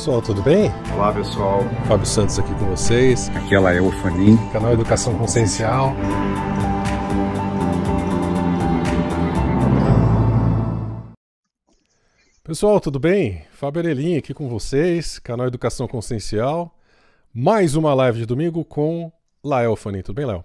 pessoal, tudo bem? Olá pessoal. Fábio Santos aqui com vocês. Aqui ela é Orfanim. Canal Educação Consciencial. Pessoal, tudo bem? Fábio Arelin aqui com vocês, canal Educação Consciencial. Mais uma live de domingo com Lael Fanin. Tudo bem, Léo?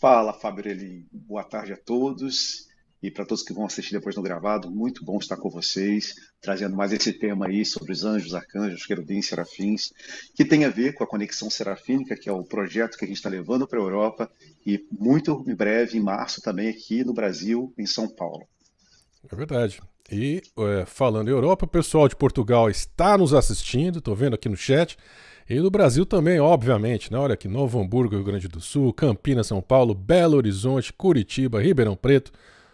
Fala, Fábio Arelin, Boa tarde a todos. E para todos que vão assistir depois no gravado, muito bom estar com vocês, trazendo mais esse tema aí sobre os anjos, arcanjos, querubins, serafins, que tem a ver com a Conexão Serafínica, que é o projeto que a gente está levando para a Europa e muito em breve, em março também, aqui no Brasil, em São Paulo. É verdade. E é, falando em Europa, o pessoal de Portugal está nos assistindo, estou vendo aqui no chat. E do Brasil também, obviamente, né? Olha aqui, Novo Hamburgo, Rio Grande do Sul, Campinas, São Paulo, Belo Horizonte, Curitiba, Ribeirão Preto,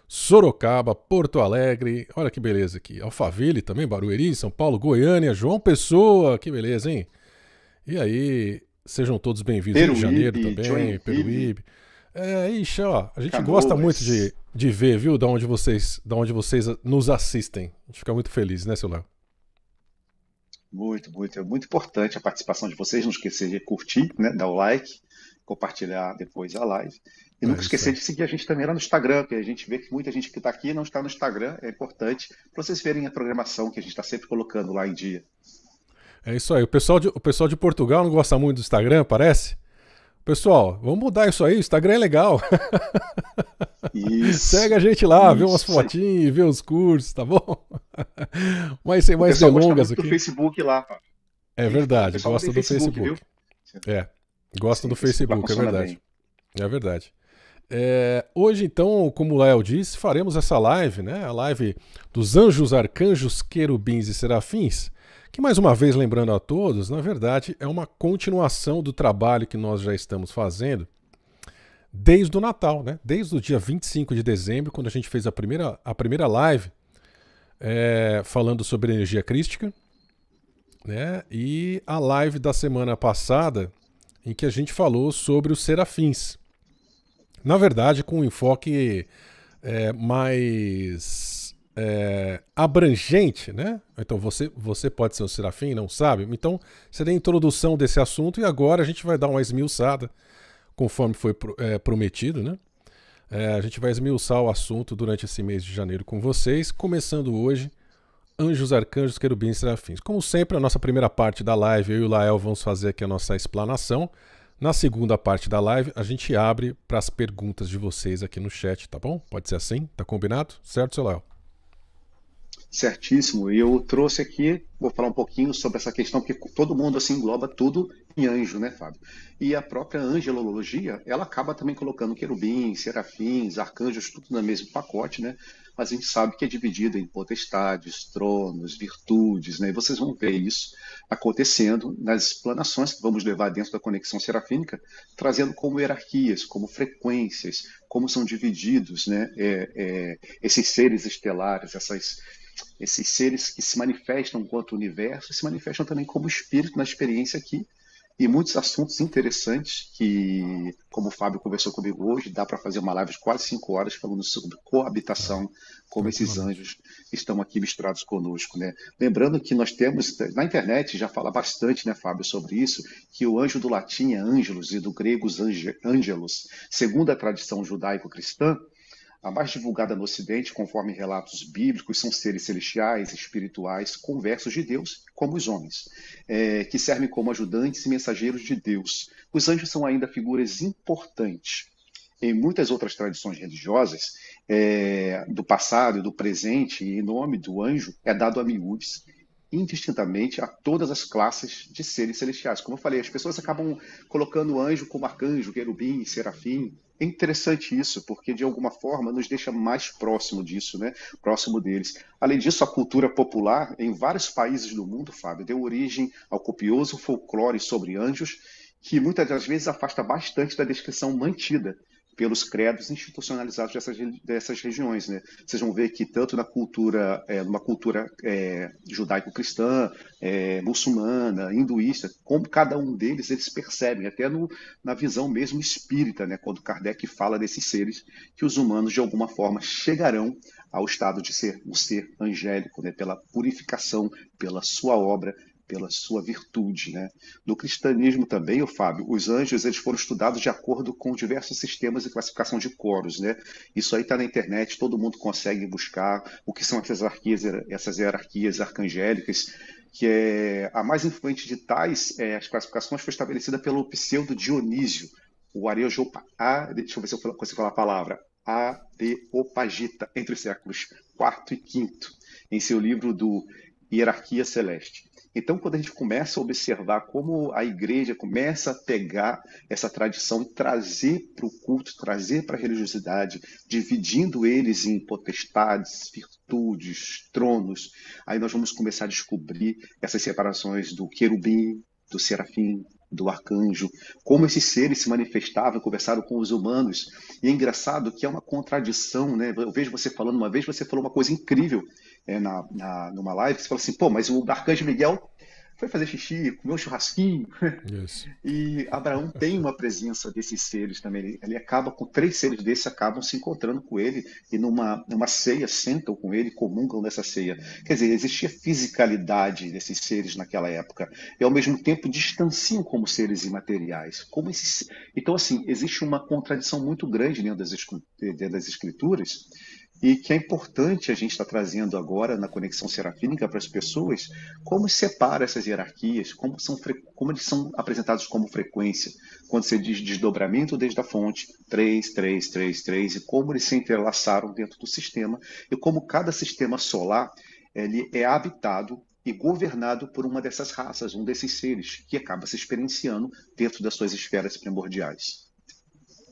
Sorocaba, Porto Alegre, olha que beleza aqui. Alphaville também, Barueri, São Paulo, Goiânia, João Pessoa, que beleza, hein? E aí, sejam todos bem-vindos Rio de Janeiro também, Peruíbe. É, ixi, ó, a gente gosta muito de, de ver, viu, da onde vocês, da onde vocês nos assistem. A gente fica muito feliz, né, seu Léo? Muito, muito. É muito importante a participação de vocês. Não esquecer de curtir, né, dar o like, compartilhar depois a live. E nunca é esquecer de seguir a gente também lá no Instagram, porque a gente vê que muita gente que está aqui não está no Instagram, é importante para vocês verem a programação que a gente está sempre colocando lá em dia. É isso aí. O pessoal, de, o pessoal de Portugal não gosta muito do Instagram, parece? Pessoal, vamos mudar isso aí. O Instagram é legal. Isso, Segue a gente lá, isso, vê umas fotinhas, vê os cursos, tá bom? Mas sem mais delongas aqui. do Facebook lá. É verdade, gosta do Facebook. É, gosta do Facebook, é, é verdade. É verdade. É, hoje, então, como o Léo disse, faremos essa live, né? A live dos anjos, arcanjos, querubins e serafins, que mais uma vez, lembrando a todos, na verdade é uma continuação do trabalho que nós já estamos fazendo desde o Natal, né? Desde o dia 25 de dezembro, quando a gente fez a primeira, a primeira live é, falando sobre energia crística, né? E a live da semana passada, em que a gente falou sobre os serafins. Na verdade, com um enfoque é, mais é, abrangente, né? Então você, você pode ser um serafim, não sabe? Então seria a introdução desse assunto e agora a gente vai dar uma esmiuçada, conforme foi pro, é, prometido, né? É, a gente vai esmiuçar o assunto durante esse mês de janeiro com vocês, começando hoje anjos, arcanjos, querubins e serafins. Como sempre, a nossa primeira parte da live, eu e o Lael vamos fazer aqui a nossa explanação. Na segunda parte da live, a gente abre para as perguntas de vocês aqui no chat, tá bom? Pode ser assim? Tá combinado? Certo, seu Léo? Certíssimo. E eu trouxe aqui, vou falar um pouquinho sobre essa questão, porque todo mundo assim engloba tudo em anjo, né, Fábio? E a própria angelologia, ela acaba também colocando querubins, serafins, arcanjos, tudo no mesmo pacote, né? mas a gente sabe que é dividido em potestades, tronos, virtudes, né? E vocês vão ver isso acontecendo nas explanações que vamos levar dentro da conexão serafínica, trazendo como hierarquias, como frequências, como são divididos, né? É, é, esses seres estelares, essas esses seres que se manifestam quanto universo se manifestam também como espírito na experiência aqui e muitos assuntos interessantes que, como o Fábio conversou comigo hoje, dá para fazer uma live de quase cinco horas falando sobre coabitação, como esses anjos estão aqui misturados conosco. Né? Lembrando que nós temos, na internet já fala bastante, né, Fábio, sobre isso, que o anjo do latim é angelus e do grego angelos. Segundo a tradição judaico-cristã, a mais divulgada no Ocidente, conforme relatos bíblicos, são seres celestiais, espirituais, conversos de Deus, como os homens, é, que servem como ajudantes e mensageiros de Deus. Os anjos são ainda figuras importantes em muitas outras tradições religiosas, é, do passado e do presente, e nome do anjo é dado a miúdes indistintamente a todas as classes de seres celestiais. Como eu falei, as pessoas acabam colocando anjo como arcanjo, querubim, serafim. É interessante isso, porque de alguma forma nos deixa mais próximo disso, né? próximo deles. Além disso, a cultura popular em vários países do mundo, Fábio, deu origem ao copioso folclore sobre anjos, que muitas das vezes afasta bastante da descrição mantida pelos credos institucionalizados dessas, dessas regiões. Né? Vocês vão ver que tanto na cultura, é, numa cultura é, judaico-cristã, é, muçulmana, hinduísta, como cada um deles, eles percebem, até no, na visão mesmo espírita, né? quando Kardec fala desses seres, que os humanos, de alguma forma, chegarão ao estado de ser um ser angélico, né? pela purificação, pela sua obra, pela sua virtude. Né? No cristianismo também, o Fábio, os anjos eles foram estudados de acordo com diversos sistemas de classificação de coros. Né? Isso aí está na internet, todo mundo consegue buscar o que são essas hierarquias, essas hierarquias arcangélicas, que é a mais influente de tais é, as classificações foi estabelecida pelo pseudo Dionísio, o Areopa, a, deixa eu ver se eu consigo falar a palavra, Areopagita, entre os séculos IV e V, em seu livro do Hierarquia Celeste. Então, quando a gente começa a observar como a igreja começa a pegar essa tradição, trazer para o culto, trazer para a religiosidade, dividindo eles em potestades, virtudes, tronos, aí nós vamos começar a descobrir essas separações do querubim, do serafim, do arcanjo, como esses seres se manifestavam, conversaram com os humanos. E é engraçado que é uma contradição, né? Eu vejo você falando uma vez, você falou uma coisa incrível é, na, na, numa live, você fala assim, pô, mas o Arcanjo Miguel foi fazer xixi, comeu um churrasquinho. Isso. E Abraão tem uma presença desses seres também. Ele, ele, acaba com três seres desses, acabam se encontrando com ele e numa, numa ceia sentam com ele, comungam nessa ceia. Quer dizer, existia fisicalidade desses seres naquela época e ao mesmo tempo distanciam como seres imateriais. Como esses... Então, assim, existe uma contradição muito grande dentro das, dentro das escrituras e que é importante a gente estar tá trazendo agora na conexão serafínica para as pessoas como separa essas hierarquias, como, são, como eles são apresentados como frequência, quando você diz desdobramento desde a fonte, 3, 3, 3, 3, e como eles se entrelaçaram dentro do sistema, e como cada sistema solar ele é habitado e governado por uma dessas raças, um desses seres, que acaba se experienciando dentro das suas esferas primordiais.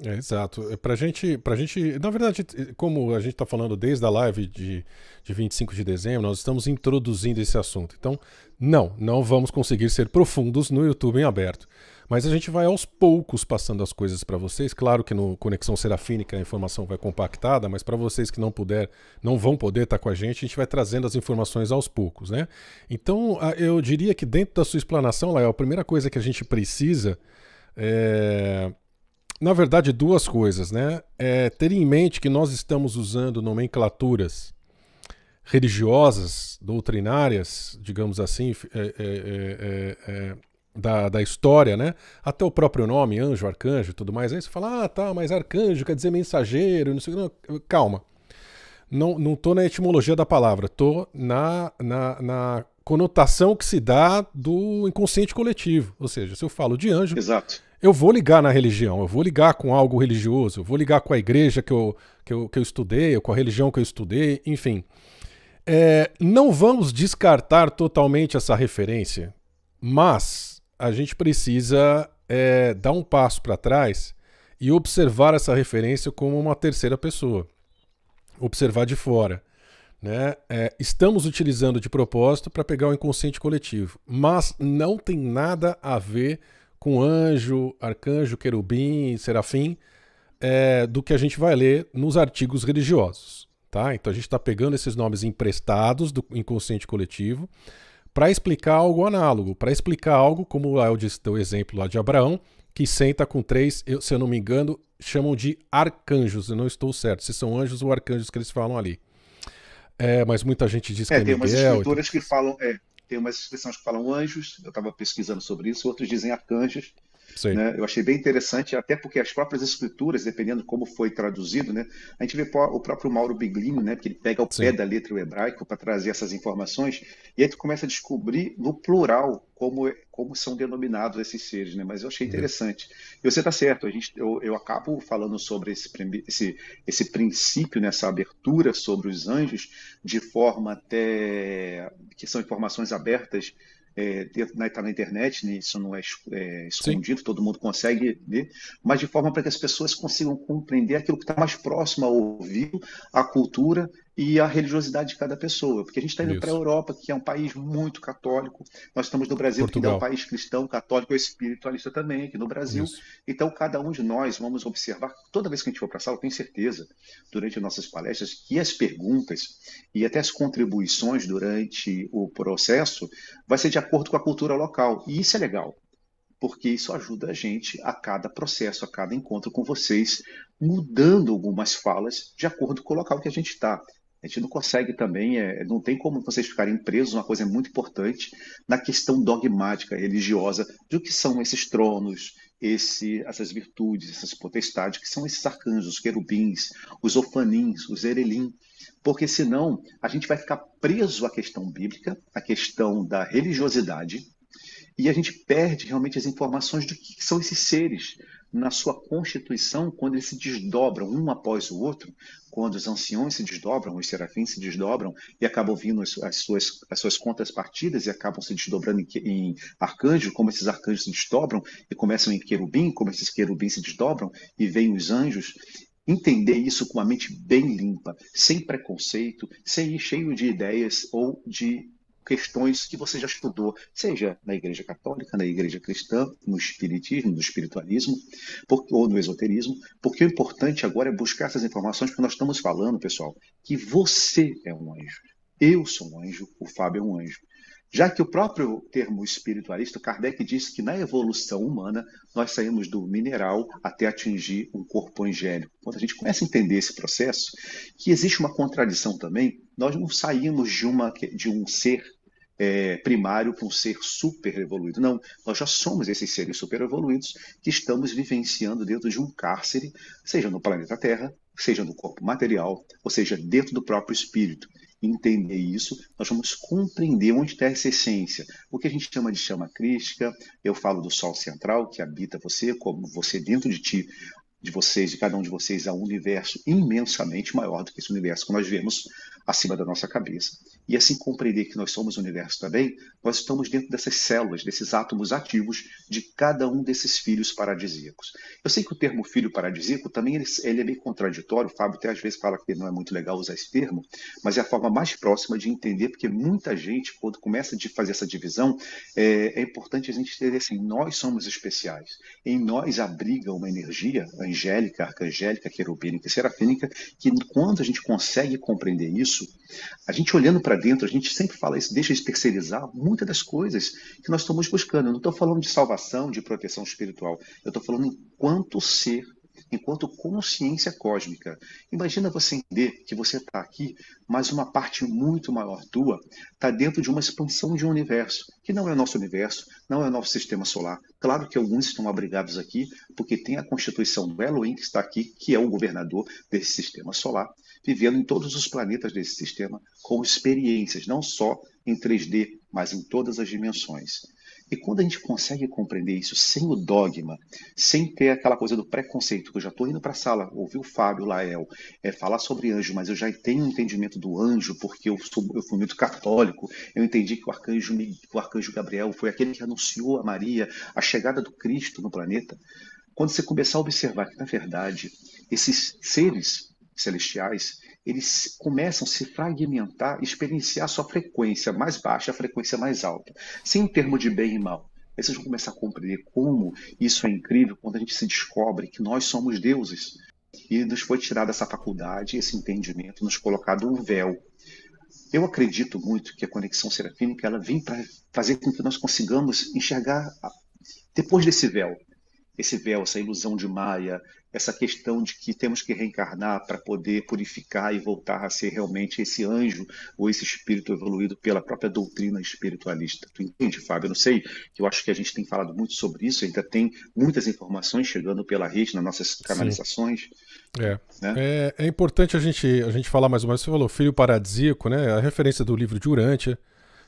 É, exato. É, pra gente, a gente, na verdade, como a gente está falando desde a live de, de 25 de dezembro, nós estamos introduzindo esse assunto. Então, não, não vamos conseguir ser profundos no YouTube em aberto. Mas a gente vai aos poucos passando as coisas para vocês. Claro que no Conexão Serafínica a informação vai compactada, mas para vocês que não puder, não vão poder estar tá com a gente, a gente vai trazendo as informações aos poucos, né? Então, eu diria que dentro da sua explanação, Léo, a primeira coisa que a gente precisa é na verdade, duas coisas, né? É ter em mente que nós estamos usando nomenclaturas religiosas, doutrinárias, digamos assim, é é, é, é, é, da, da história, né? Até o próprio nome, anjo, arcanjo e tudo mais. Aí você fala, ah, tá, mas arcanjo quer dizer mensageiro, não sei não, Calma. Não, não tô na etimologia da palavra, tô na, na, na conotação que se dá do inconsciente coletivo. Ou seja, se eu falo de anjo. Exato eu vou ligar na religião, eu vou ligar com algo religioso, eu vou ligar com a igreja que eu, que eu, que eu estudei, ou com a religião que eu estudei, enfim. É, não vamos descartar totalmente essa referência, mas a gente precisa é, dar um passo para trás e observar essa referência como uma terceira pessoa. Observar de fora. Né? É, estamos utilizando de propósito para pegar o inconsciente coletivo, mas não tem nada a ver com com anjo, arcanjo, querubim, serafim, é, do que a gente vai ler nos artigos religiosos. Tá? Então a gente está pegando esses nomes emprestados do inconsciente coletivo para explicar algo análogo, para explicar algo, como eu disse, o exemplo lá de Abraão, que senta com três, eu, se eu não me engano, chamam de arcanjos, eu não estou certo, se são anjos ou arcanjos que eles falam ali. É, mas muita gente diz é, que é, é Tem umas escrituras então... que falam, é, tem umas expressões que falam anjos, eu estava pesquisando sobre isso, outros dizem arcanjos, né? Eu achei bem interessante, até porque as próprias escrituras, dependendo de como foi traduzido, né? a gente vê o próprio Mauro Biglino, né? que ele pega o pé da letra o hebraico para trazer essas informações, e aí tu começa a descobrir no plural como, é, como são denominados esses seres, né? mas eu achei uhum. interessante. E você está certo, a gente, eu, eu acabo falando sobre esse, esse, esse princípio, nessa né? abertura sobre os anjos, de forma até que são informações abertas é, está né, na internet, né? isso não é, é escondido, Sim. todo mundo consegue ver, mas de forma para que as pessoas consigam compreender aquilo que está mais próximo ao ouvido, à cultura e a religiosidade de cada pessoa. Porque a gente está indo para a Europa, que é um país muito católico, nós estamos no Brasil, Portugal. que é um país cristão, católico e é espiritualista também, aqui no Brasil. Isso. Então, cada um de nós vamos observar, toda vez que a gente for para a sala, eu tenho certeza, durante nossas palestras, que as perguntas e até as contribuições durante o processo vai ser de acordo com a cultura local. E isso é legal porque isso ajuda a gente a cada processo, a cada encontro com vocês, mudando algumas falas de acordo com o local que a gente está. A gente não consegue também, é, não tem como vocês ficarem presos, uma coisa muito importante, na questão dogmática, religiosa, do que são esses tronos, esse, essas virtudes, essas potestades, que são esses arcanjos, os querubins, os ofanins, os erelim. Porque senão a gente vai ficar preso à questão bíblica, à questão da religiosidade, e a gente perde realmente as informações do que são esses seres, na sua constituição quando eles se desdobram um após o outro, quando os anciões se desdobram, os serafins se desdobram e acabam vindo as, suas, as suas contas partidas e acabam se desdobrando em, em arcanjos, como esses arcanjos se desdobram e começam em querubim, como esses querubins se desdobram e vêm os anjos. Entender isso com a mente bem limpa, sem preconceito, sem ir cheio de ideias ou de questões que você já estudou, seja na Igreja Católica, na Igreja Cristã, no Espiritismo, no Espiritualismo ou no Esoterismo, porque o importante agora é buscar essas informações, porque nós estamos falando, pessoal, que você é um anjo. Eu sou um anjo, o Fábio é um anjo. Já que o próprio termo espiritualista, Kardec disse que na evolução humana nós saímos do mineral até atingir um corpo angélico. Quando a gente começa a entender esse processo, que existe uma contradição também, nós não saímos de, uma, de um ser é, primário para um ser super evoluído. Não, nós já somos esses seres super evoluídos que estamos vivenciando dentro de um cárcere, seja no planeta Terra, seja no corpo material, ou seja, dentro do próprio espírito entender isso, nós vamos compreender onde está essa essência. O que a gente chama de chama crística, eu falo do sol central que habita você, como você dentro de ti, de vocês, de cada um de vocês, há é um universo imensamente maior do que esse universo que nós vemos acima da nossa cabeça e assim compreender que nós somos o universo também, nós estamos dentro dessas células, desses átomos ativos de cada um desses filhos paradisíacos. Eu sei que o termo filho paradisíaco também ele, ele é meio contraditório, o Fábio até às vezes fala que não é muito legal usar esse termo, mas é a forma mais próxima de entender, porque muita gente, quando começa a fazer essa divisão, é, é importante a gente entender assim, nós somos especiais, em nós abriga uma energia angélica, arcangélica, querubínica e serafínica, que quando a gente consegue compreender isso, a gente olhando para para dentro, a gente sempre fala isso, deixa de terceirizar muitas das coisas que nós estamos buscando. Eu não estou falando de salvação, de proteção espiritual. Eu estou falando enquanto ser, enquanto consciência cósmica. Imagina você entender que você está aqui, mas uma parte muito maior tua está dentro de uma expansão de um universo, que não é o nosso universo, não é o nosso sistema solar. Claro que alguns estão abrigados aqui, porque tem a constituição do Elohim que está aqui, que é o governador desse sistema solar, vivendo em todos os planetas desse sistema com experiências, não só em 3D, mas em todas as dimensões. E quando a gente consegue compreender isso sem o dogma, sem ter aquela coisa do preconceito, que eu já estou indo para a sala, ouvi o Fábio Lael é, falar sobre anjo, mas eu já tenho um entendimento do anjo, porque eu, sou, eu fui muito católico, eu entendi que o arcanjo, o arcanjo Gabriel foi aquele que anunciou a Maria a chegada do Cristo no planeta. Quando você começar a observar que, na verdade, esses seres celestiais, eles começam a se fragmentar, experienciar sua frequência mais baixa, a frequência mais alta, sem um termo de bem e mal. Aí vocês vão começar a compreender como isso é incrível quando a gente se descobre que nós somos deuses. E nos foi tirada essa faculdade, esse entendimento, nos colocado um véu. Eu acredito muito que a conexão serafínica ela vem para fazer com que nós consigamos enxergar depois desse véu esse véu, essa ilusão de Maia, essa questão de que temos que reencarnar para poder purificar e voltar a ser realmente esse anjo ou esse espírito evoluído pela própria doutrina espiritualista. Tu entende, Fábio? Eu não sei, eu acho que a gente tem falado muito sobre isso, ainda tem muitas informações chegando pela rede nas nossas canalizações. É. Né? é. É, importante a gente, a gente falar mais ou menos, você falou Filho Paradisíaco, né? a referência do livro de Urântia,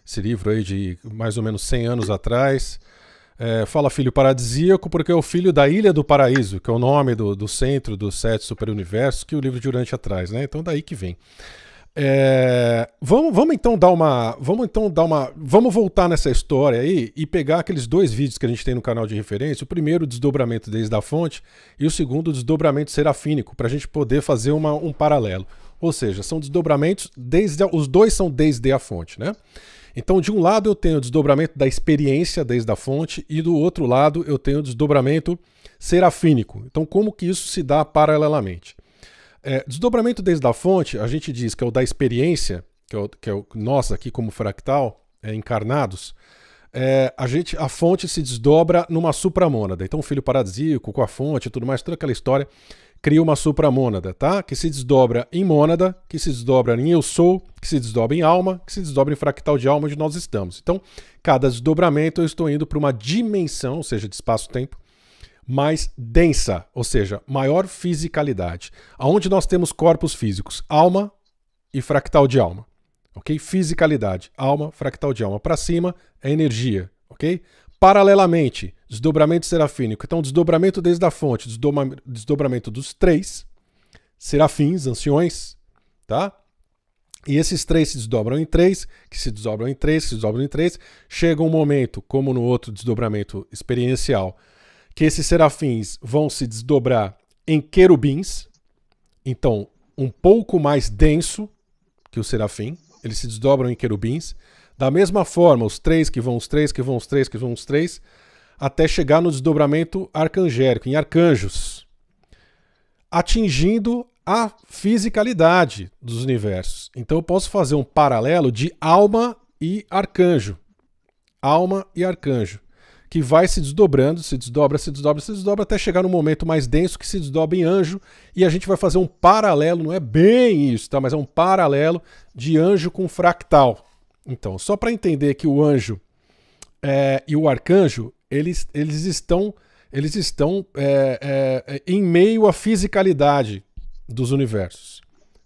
esse livro aí de mais ou menos 100 anos atrás, é, fala filho paradisíaco porque é o filho da Ilha do Paraíso, que é o nome do, do centro dos sete superuniversos que o livro de durante atrás né? Então daí que vem. É, vamos, vamos então dar uma, vamos então dar uma, vamos voltar nessa história aí e pegar aqueles dois vídeos que a gente tem no canal de referência, o primeiro o desdobramento desde a fonte e o segundo o desdobramento serafínico, para a gente poder fazer uma, um paralelo. Ou seja, são desdobramentos desde, os dois são desde a fonte, né? Então, de um lado eu tenho o desdobramento da experiência desde a fonte e do outro lado eu tenho o desdobramento serafínico. Então, como que isso se dá paralelamente? É, desdobramento desde a fonte, a gente diz que é o da experiência, que é o, que é o nós aqui como fractal, é, encarnados, é, a gente a fonte se desdobra numa supramônada. Então, o filho paradisíaco com a fonte e tudo mais, toda aquela história cria uma supramônada, tá? Que se desdobra em mônada, que se desdobra em eu sou, que se desdobra em alma, que se desdobra em fractal de alma onde nós estamos. Então, cada desdobramento eu estou indo para uma dimensão, ou seja, de espaço-tempo, mais densa, ou seja, maior fisicalidade, aonde nós temos corpos físicos, alma e fractal de alma. OK? Fisicalidade, alma, fractal de alma para cima é energia, OK? Paralelamente, desdobramento serafínico. Então, desdobramento desde a fonte, desdobramento dos três serafins, anciões, tá? E esses três se desdobram em três, que se desdobram em três, se desdobram em três. Chega um momento, como no outro desdobramento experiencial, que esses serafins vão se desdobrar em querubins, então um pouco mais denso que o serafim, eles se desdobram em querubins. Da mesma forma, os três que vão, os três que vão, os três que vão, os três, até chegar no desdobramento arcangélico, em arcanjos, atingindo a fisicalidade dos universos. Então eu posso fazer um paralelo de alma e arcanjo. Alma e arcanjo. Que vai se desdobrando, se desdobra, se desdobra, se desdobra, até chegar num momento mais denso que se desdobra em anjo. E a gente vai fazer um paralelo, não é bem isso, tá? Mas é um paralelo de anjo com fractal. Então, só para entender que o anjo é, e o arcanjo, eles, eles estão, eles estão é, é, é, em meio à fisicalidade dos universos,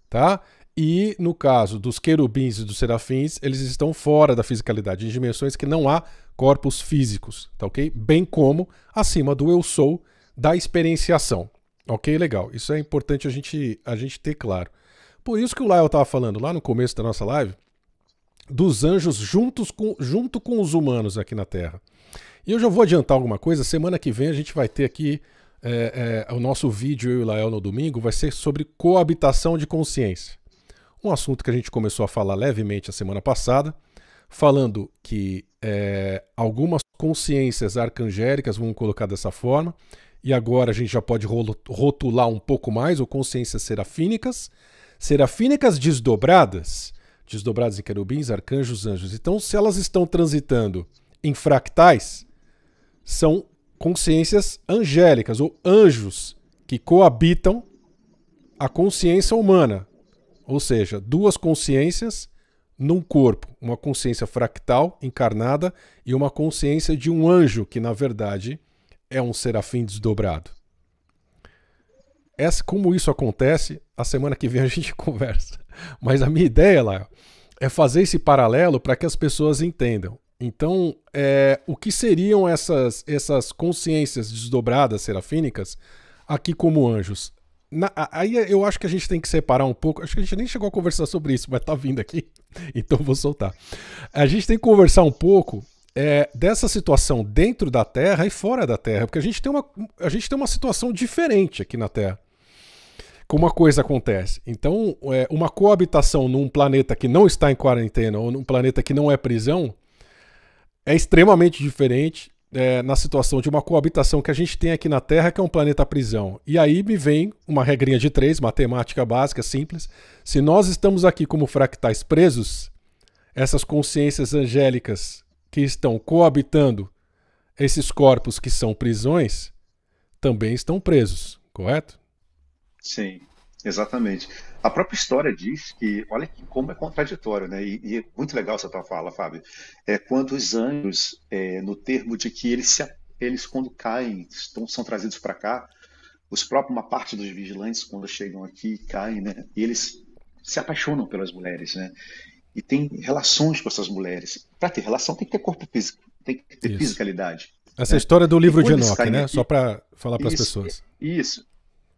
tá? E no caso dos querubins e dos serafins, eles estão fora da fisicalidade, em dimensões que não há corpos físicos, tá ok? Bem como acima do eu sou da experienciação. Ok, legal. Isso é importante a gente, a gente ter claro. Por isso que o Lyle estava falando lá no começo da nossa live, dos anjos juntos com, junto com os humanos aqui na Terra. E eu já vou adiantar alguma coisa. Semana que vem a gente vai ter aqui é, é, o nosso vídeo, eu e Lael, no domingo, vai ser sobre coabitação de consciência. Um assunto que a gente começou a falar levemente a semana passada, falando que é, algumas consciências arcangélicas, vamos colocar dessa forma, e agora a gente já pode rotular um pouco mais, ou consciências serafínicas, serafínicas desdobradas desdobrados em querubins, arcanjos, anjos. Então, se elas estão transitando em fractais, são consciências angélicas ou anjos que coabitam a consciência humana. Ou seja, duas consciências num corpo, uma consciência fractal encarnada e uma consciência de um anjo que na verdade é um serafim desdobrado. Essa, como isso acontece, a semana que vem a gente conversa. Mas a minha ideia, lá é fazer esse paralelo para que as pessoas entendam. Então, é, o que seriam essas, essas consciências desdobradas serafínicas aqui como anjos? Na, aí eu acho que a gente tem que separar um pouco. Acho que a gente nem chegou a conversar sobre isso, mas tá vindo aqui, então vou soltar. A gente tem que conversar um pouco é, dessa situação dentro da Terra e fora da Terra, porque a gente tem uma, a gente tem uma situação diferente aqui na Terra como a coisa acontece. Então, é, uma coabitação num planeta que não está em quarentena ou num planeta que não é prisão é extremamente diferente é, na situação de uma coabitação que a gente tem aqui na Terra, que é um planeta prisão. E aí me vem uma regrinha de três, matemática básica, simples. Se nós estamos aqui como fractais presos, essas consciências angélicas que estão coabitando esses corpos que são prisões também estão presos, correto? Sim, exatamente. A própria história diz que, olha como é contraditório, né? E, e é muito legal essa tua fala, Fábio. É quando os anjos, é, no termo de que eles, se, eles quando caem, estão, são trazidos para cá, os próprios, uma parte dos vigilantes, quando chegam aqui, caem, né? E eles se apaixonam pelas mulheres, né? E tem relações com essas mulheres. Para ter relação, tem que ter corpo físico, tem que ter Isso. fisicalidade. Essa né? história do livro de Enoch, né? Aqui, Só para falar para as pessoas. Isso.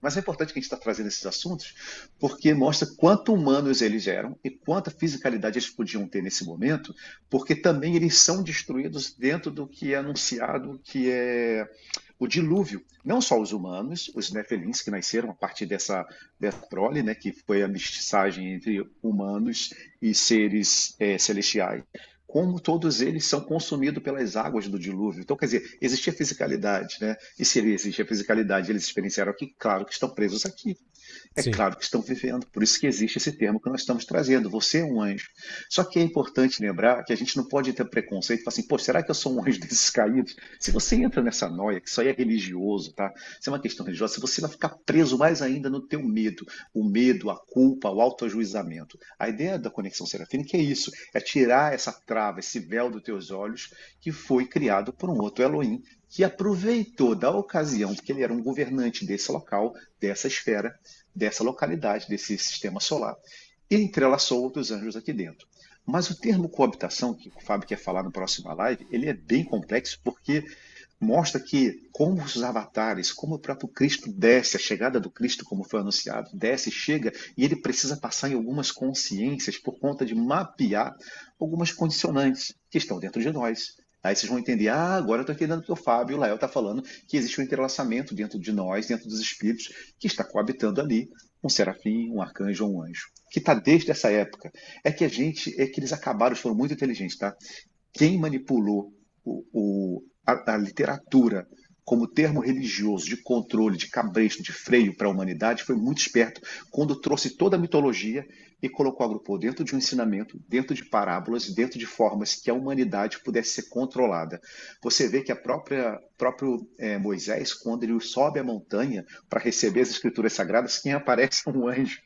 Mas é importante que a gente está trazendo esses assuntos porque mostra quanto humanos eles eram e quanta fisicalidade eles podiam ter nesse momento, porque também eles são destruídos dentro do que é anunciado, que é o dilúvio. Não só os humanos, os nefelins que nasceram a partir dessa, dessa prole, né, que foi a mestiçagem entre humanos e seres é, celestiais, como todos eles são consumidos pelas águas do dilúvio. Então, quer dizer, existia fisicalidade, né? E se existia fisicalidade, eles experienciaram aqui, claro que estão presos aqui. É Sim. claro que estão vivendo, por isso que existe esse termo que nós estamos trazendo. Você é um anjo. Só que é importante lembrar que a gente não pode ter preconceito e falar assim, pô, será que eu sou um anjo desses caídos? Se você entra nessa noia, que isso aí é religioso, tá? Isso é uma questão religiosa, você vai ficar preso mais ainda no teu medo. O medo, a culpa, o autoajuizamento. A ideia da conexão serafínica é isso, é tirar essa trava, esse véu dos teus olhos que foi criado por um outro Elohim que aproveitou da ocasião, porque ele era um governante desse local, dessa esfera, dessa localidade, desse sistema solar, e entrelaçou outros anjos aqui dentro. Mas o termo coabitação, que o Fábio quer falar na próxima live, ele é bem complexo porque mostra que como os avatares, como o próprio Cristo desce, a chegada do Cristo, como foi anunciado, desce, chega, e ele precisa passar em algumas consciências por conta de mapear algumas condicionantes que estão dentro de nós. Aí vocês vão entender, ah, agora eu estou entendendo que o Fábio, o Lael está falando que existe um entrelaçamento dentro de nós, dentro dos espíritos, que está coabitando ali um serafim, um arcanjo ou um anjo, que está desde essa época. É que a gente, é que eles acabaram, foram muito inteligentes, tá? Quem manipulou o, o a, a literatura como termo religioso de controle, de cabresto, de freio para a humanidade, foi muito esperto quando trouxe toda a mitologia e colocou a dentro de um ensinamento, dentro de parábolas, dentro de formas que a humanidade pudesse ser controlada. Você vê que a própria próprio é, Moisés, quando ele sobe a montanha para receber as escrituras sagradas, quem aparece é um anjo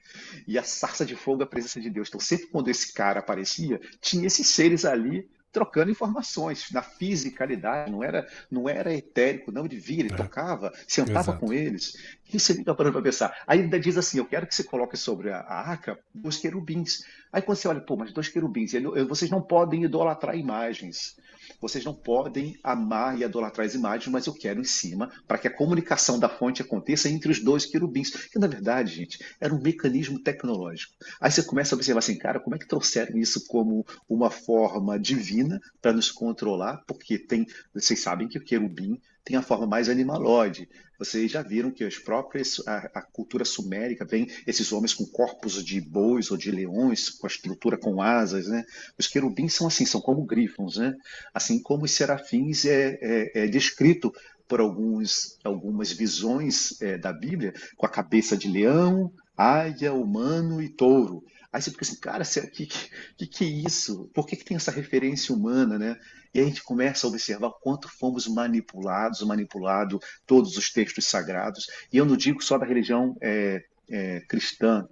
e a sarça de fogo é a presença de Deus. Então sempre quando esse cara aparecia, tinha esses seres ali trocando informações na fisicalidade, não era, não era etérico, não, ele via, ele é. tocava, sentava Exato. com eles que você fica parando para pensar. Aí ainda diz assim: eu quero que se coloque sobre a, a arca dois querubins. Aí quando você olha, pô, mas dois querubins, vocês não podem idolatrar imagens. Vocês não podem amar e idolatrar as imagens, mas eu quero em cima para que a comunicação da fonte aconteça entre os dois querubins. Que na verdade, gente, era um mecanismo tecnológico. Aí você começa a observar assim, cara, como é que trouxeram isso como uma forma divina para nos controlar? Porque tem, vocês sabem que o querubim tem a forma mais animalóide. Vocês já viram que as próprias, a, a, cultura sumérica vem esses homens com corpos de bois ou de leões, com a estrutura com asas, né? Os querubins são assim, são como grifons, né? Assim como os serafins é, é, é descrito por alguns, algumas visões é, da Bíblia, com a cabeça de leão, águia, humano e touro. Aí você fica assim, cara, o que, que, que é isso? Por que, que tem essa referência humana, né? E a gente começa a observar o quanto fomos manipulados, manipulado todos os textos sagrados. E eu não digo só da religião é, é, cristã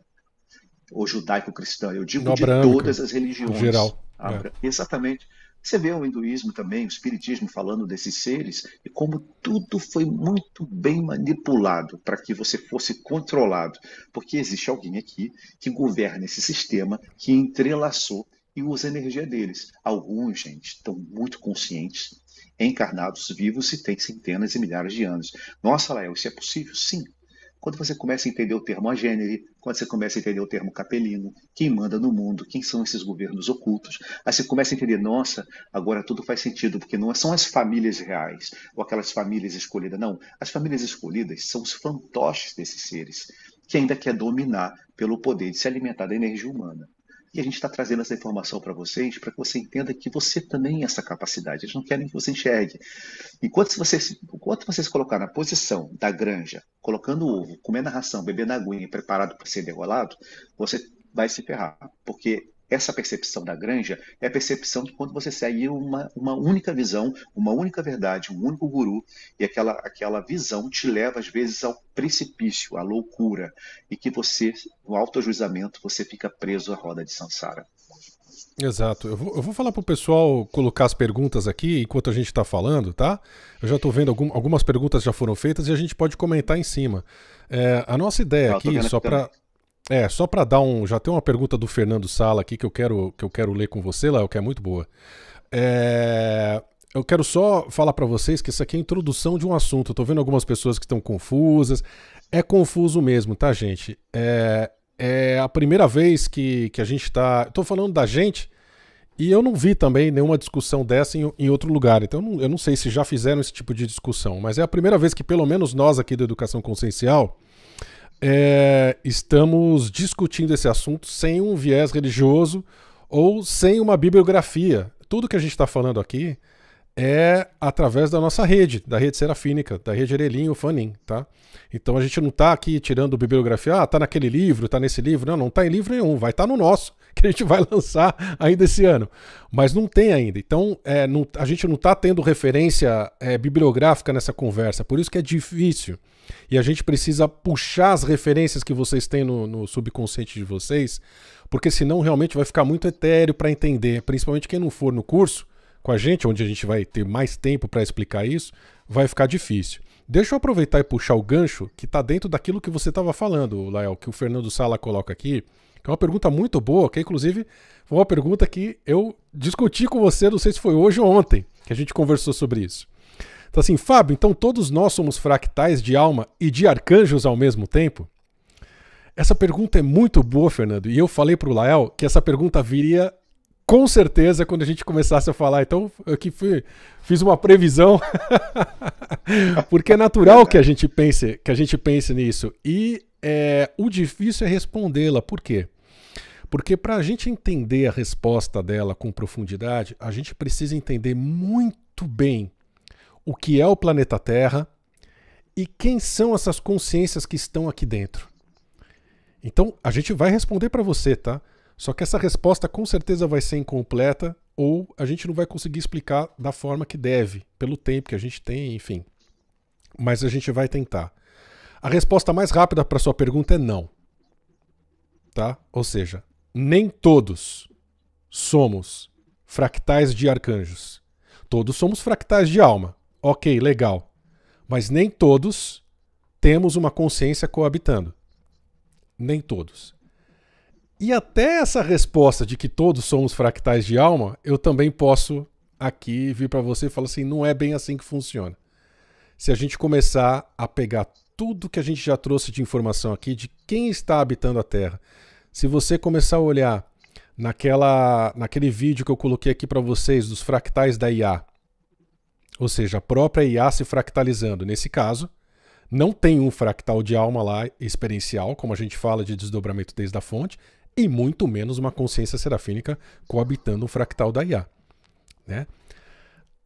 ou judaico-cristã, eu digo no de todas as religiões. Geral. é. Exatamente. Você vê o hinduísmo também, o espiritismo falando desses seres e como tudo foi muito bem manipulado para que você fosse controlado, porque existe alguém aqui que governa esse sistema, que entrelaçou e usa a energia deles. Alguns, gente, estão muito conscientes, encarnados, vivos e têm centenas e milhares de anos. Nossa, Lael, isso é possível? Sim, quando você começa a entender o termo agênere, quando você começa a entender o termo capelino, quem manda no mundo, quem são esses governos ocultos, aí você começa a entender, nossa, agora tudo faz sentido, porque não é são as famílias reais ou aquelas famílias escolhidas, não. As famílias escolhidas são os fantoches desses seres que ainda quer dominar pelo poder de se alimentar da energia humana. E a gente está trazendo essa informação para vocês, para que você entenda que você também tem é essa capacidade. Eles não querem que você enxergue. Enquanto se você, enquanto você se colocar na posição da granja, colocando o ovo, comendo a ração, bebendo a aguinha, preparado para ser degolado, você vai se ferrar. Porque essa percepção da granja é a percepção de quando você segue uma, uma única visão, uma única verdade, um único guru, e aquela, aquela visão te leva, às vezes, ao precipício, à loucura, e que você, no autojuizamento, você fica preso à roda de Sansara. Exato. Eu vou, eu vou falar para o pessoal colocar as perguntas aqui enquanto a gente está falando, tá? Eu já estou vendo algum, algumas perguntas já foram feitas e a gente pode comentar em cima. É, a nossa ideia aqui, só para é, só para dar um. Já tem uma pergunta do Fernando Sala aqui que eu quero, que eu quero ler com você, Léo, que é muito boa. É, eu quero só falar para vocês que isso aqui é a introdução de um assunto. Eu tô vendo algumas pessoas que estão confusas. É confuso mesmo, tá, gente? É, é a primeira vez que, que a gente tá. Tô falando da gente. E eu não vi também nenhuma discussão dessa em, em outro lugar. Então eu não, eu não sei se já fizeram esse tipo de discussão, mas é a primeira vez que, pelo menos nós aqui do Educação Consciencial, é, estamos discutindo esse assunto sem um viés religioso ou sem uma bibliografia. Tudo que a gente está falando aqui é através da nossa rede, da rede serafínica, da rede arelinho, o Fanin, tá? Então a gente não tá aqui tirando bibliografia, ah, tá naquele livro, tá nesse livro. Não, não tá em livro nenhum, vai estar tá no nosso, que a gente vai lançar ainda esse ano. Mas não tem ainda. Então é, não, a gente não tá tendo referência é, bibliográfica nessa conversa, por isso que é difícil. E a gente precisa puxar as referências que vocês têm no, no subconsciente de vocês, porque senão realmente vai ficar muito etéreo para entender, principalmente quem não for no curso com a gente, onde a gente vai ter mais tempo para explicar isso, vai ficar difícil. Deixa eu aproveitar e puxar o gancho que está dentro daquilo que você estava falando, Lael, que o Fernando Sala coloca aqui, que é uma pergunta muito boa, que é, inclusive foi uma pergunta que eu discuti com você, não sei se foi hoje ou ontem, que a gente conversou sobre isso. Então assim, Fábio, então todos nós somos fractais de alma e de arcanjos ao mesmo tempo? Essa pergunta é muito boa, Fernando, e eu falei para o Lael que essa pergunta viria com certeza, quando a gente começasse a falar, então eu que fui, fiz uma previsão, porque é natural que a gente pense, que a gente pense nisso. E é, o difícil é respondê-la. Por quê? Porque para a gente entender a resposta dela com profundidade, a gente precisa entender muito bem o que é o planeta Terra e quem são essas consciências que estão aqui dentro. Então, a gente vai responder para você, tá? Só que essa resposta com certeza vai ser incompleta ou a gente não vai conseguir explicar da forma que deve, pelo tempo que a gente tem, enfim. Mas a gente vai tentar. A resposta mais rápida para sua pergunta é não. Tá? Ou seja, nem todos somos fractais de arcanjos. Todos somos fractais de alma. OK, legal. Mas nem todos temos uma consciência coabitando. Nem todos. E até essa resposta de que todos somos fractais de alma, eu também posso aqui vir para você e falar assim: não é bem assim que funciona. Se a gente começar a pegar tudo que a gente já trouxe de informação aqui de quem está habitando a Terra, se você começar a olhar naquela, naquele vídeo que eu coloquei aqui para vocês dos fractais da IA, ou seja, a própria IA se fractalizando, nesse caso, não tem um fractal de alma lá experiencial, como a gente fala de desdobramento desde a fonte, e muito menos uma consciência serafínica coabitando um fractal da IA. Né?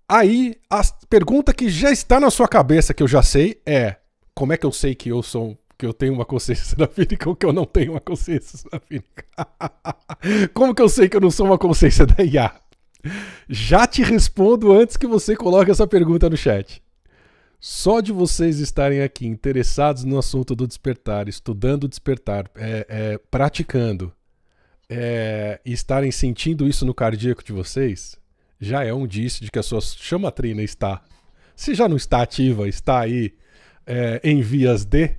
Aí a pergunta que já está na sua cabeça, que eu já sei, é: como é que eu sei que eu sou que eu tenho uma consciência serafínica ou que eu não tenho uma consciência serafínica? como que eu sei que eu não sou uma consciência da IA? Já te respondo antes que você coloque essa pergunta no chat. Só de vocês estarem aqui interessados no assunto do despertar, estudando o despertar, é, é, praticando, é, estarem sentindo isso no cardíaco de vocês, já é um indício de que a sua chamatrina está. Se já não está ativa, está aí é, em vias de,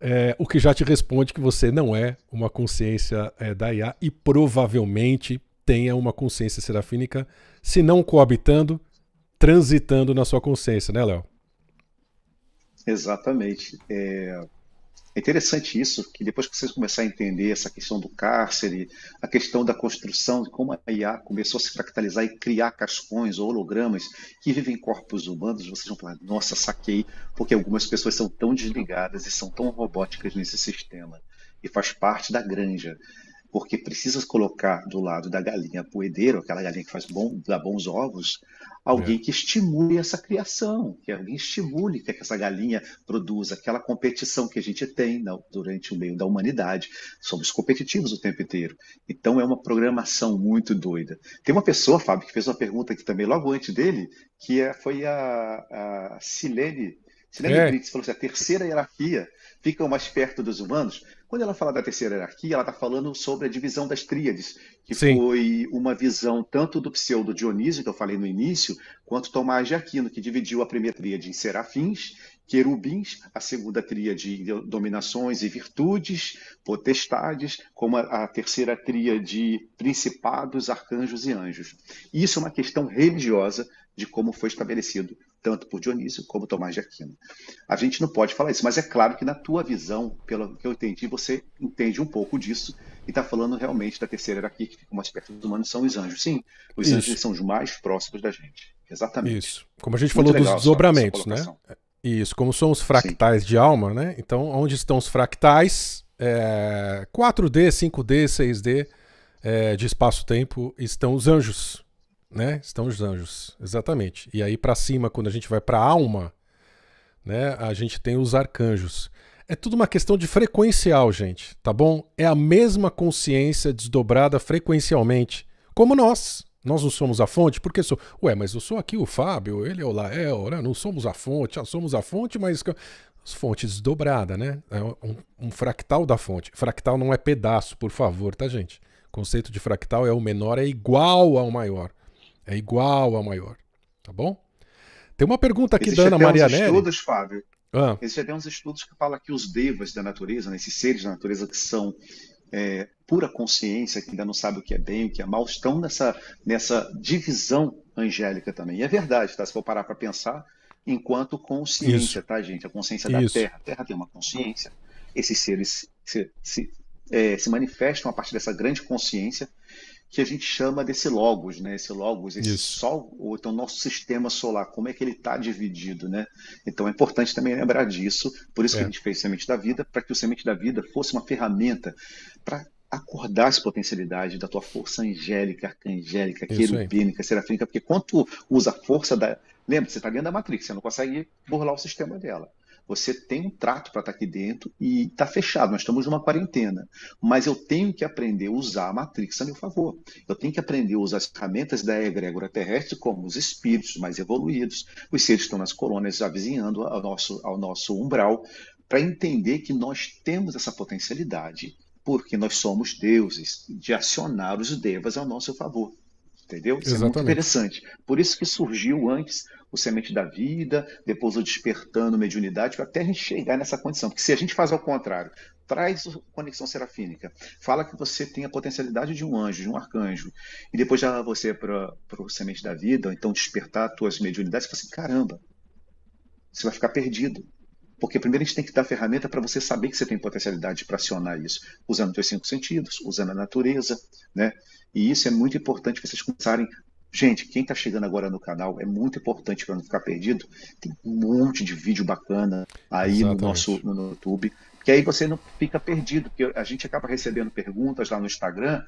é, o que já te responde que você não é uma consciência é, da IA e provavelmente tenha uma consciência serafínica, se não coabitando, transitando na sua consciência, né, Léo? Exatamente. É, é interessante isso, que depois que vocês começar a entender essa questão do cárcere, a questão da construção, como a IA começou a se fractalizar e criar cascões ou hologramas que vivem corpos humanos, vocês vão falar, nossa, saquei, porque algumas pessoas são tão desligadas e são tão robóticas nesse sistema. E faz parte da granja porque precisa colocar do lado da galinha poedeira, aquela galinha que faz bom, dá bons ovos, alguém é. que estimule essa criação, que alguém estimule que essa galinha produza aquela competição que a gente tem durante o meio da humanidade. Somos competitivos o tempo inteiro. Então é uma programação muito doida. Tem uma pessoa, Fábio, que fez uma pergunta aqui também logo antes dele, que é, foi a, a Silene. Silene é. Brits falou assim: a terceira hierarquia fica mais perto dos humanos quando ela fala da terceira hierarquia, ela está falando sobre a divisão das tríades, que Sim. foi uma visão tanto do pseudo Dionísio, que eu falei no início, quanto Tomás de Aquino, que dividiu a primeira tríade em serafins, querubins, a segunda tríade em dominações e virtudes, potestades, como a, a terceira tríade principados, arcanjos e anjos. Isso é uma questão religiosa de como foi estabelecido tanto por Dionísio como Tomás de Aquino. A gente não pode falar isso, mas é claro que na tua visão, pelo que eu entendi, você entende um pouco disso e está falando realmente da terceira hierarquia, que como mais perto humanos, são os anjos. Sim, os isso. anjos são os mais próximos da gente. Exatamente. Isso. Como a gente Muito falou dos desdobramentos, né? É, isso, como são os fractais Sim. de alma, né? Então, onde estão os fractais? É, 4D, 5D, 6D é, de espaço-tempo estão os anjos né, estão os anjos, exatamente. E aí para cima, quando a gente vai para a alma, né, a gente tem os arcanjos. É tudo uma questão de frequencial, gente, tá bom? É a mesma consciência desdobrada frequencialmente, como nós. Nós não somos a fonte, porque sou. Ué, mas eu sou aqui o Fábio, ele é o Lael, né? não somos a fonte, ah, somos a fonte, mas. Fonte desdobrada, né? É um, um fractal da fonte. Fractal não é pedaço, por favor, tá, gente? O conceito de fractal é o menor é igual ao maior. É igual a maior, tá bom? Tem uma pergunta aqui Existe da Ana Maria Nery. estudos, Fábio. Ah. Existem até uns estudos que falam que os devas da natureza, né, esses seres da natureza que são é, pura consciência, que ainda não sabe o que é bem, o que é mal, estão nessa, nessa divisão angélica também. E é verdade, tá? Se for parar para pensar, enquanto consciência, Isso. tá, gente? A consciência Isso. da Terra. A Terra tem uma consciência. Esses seres se, se, é, se manifestam a partir dessa grande consciência que a gente chama desse logos, né? Esse logos, esse Isso. sol, então nosso sistema solar, como é que ele está dividido, né? Então é importante também lembrar disso. Por isso é. que a é. gente fez Semente da Vida, para que o Semente da Vida fosse uma ferramenta para acordar as potencialidades da tua força angélica, arcangélica, querubínica, serafínica, porque quando usa a força da. Lembra, você está dentro da Matrix, você não consegue burlar o sistema dela. Você tem um trato para estar tá aqui dentro e está fechado. Nós estamos numa quarentena. Mas eu tenho que aprender a usar a Matrix a meu favor. Eu tenho que aprender a usar as ferramentas da egrégora terrestre, como os espíritos mais evoluídos, os seres que estão nas colônias avizinhando ao nosso, ao nosso umbral, para entender que nós temos essa potencialidade, porque nós somos deuses, de acionar os devas ao nosso favor. Entendeu? Isso Exatamente. é muito interessante. Por isso que surgiu antes o Semente da Vida, depois o Despertando Mediunidade, até a gente chegar nessa condição. Porque se a gente faz ao contrário, traz conexão serafínica, fala que você tem a potencialidade de um anjo, de um arcanjo, e depois já você para o Semente da Vida, ou então despertar as tuas mediunidades, você fala assim, caramba, você vai ficar perdido. Porque primeiro a gente tem que dar ferramenta para você saber que você tem potencialidade para acionar isso, usando os seus cinco sentidos, usando a natureza, né? E isso é muito importante vocês começarem. Gente, quem está chegando agora no canal é muito importante para não ficar perdido. Tem um monte de vídeo bacana aí no nosso no YouTube que aí você não fica perdido, porque a gente acaba recebendo perguntas lá no Instagram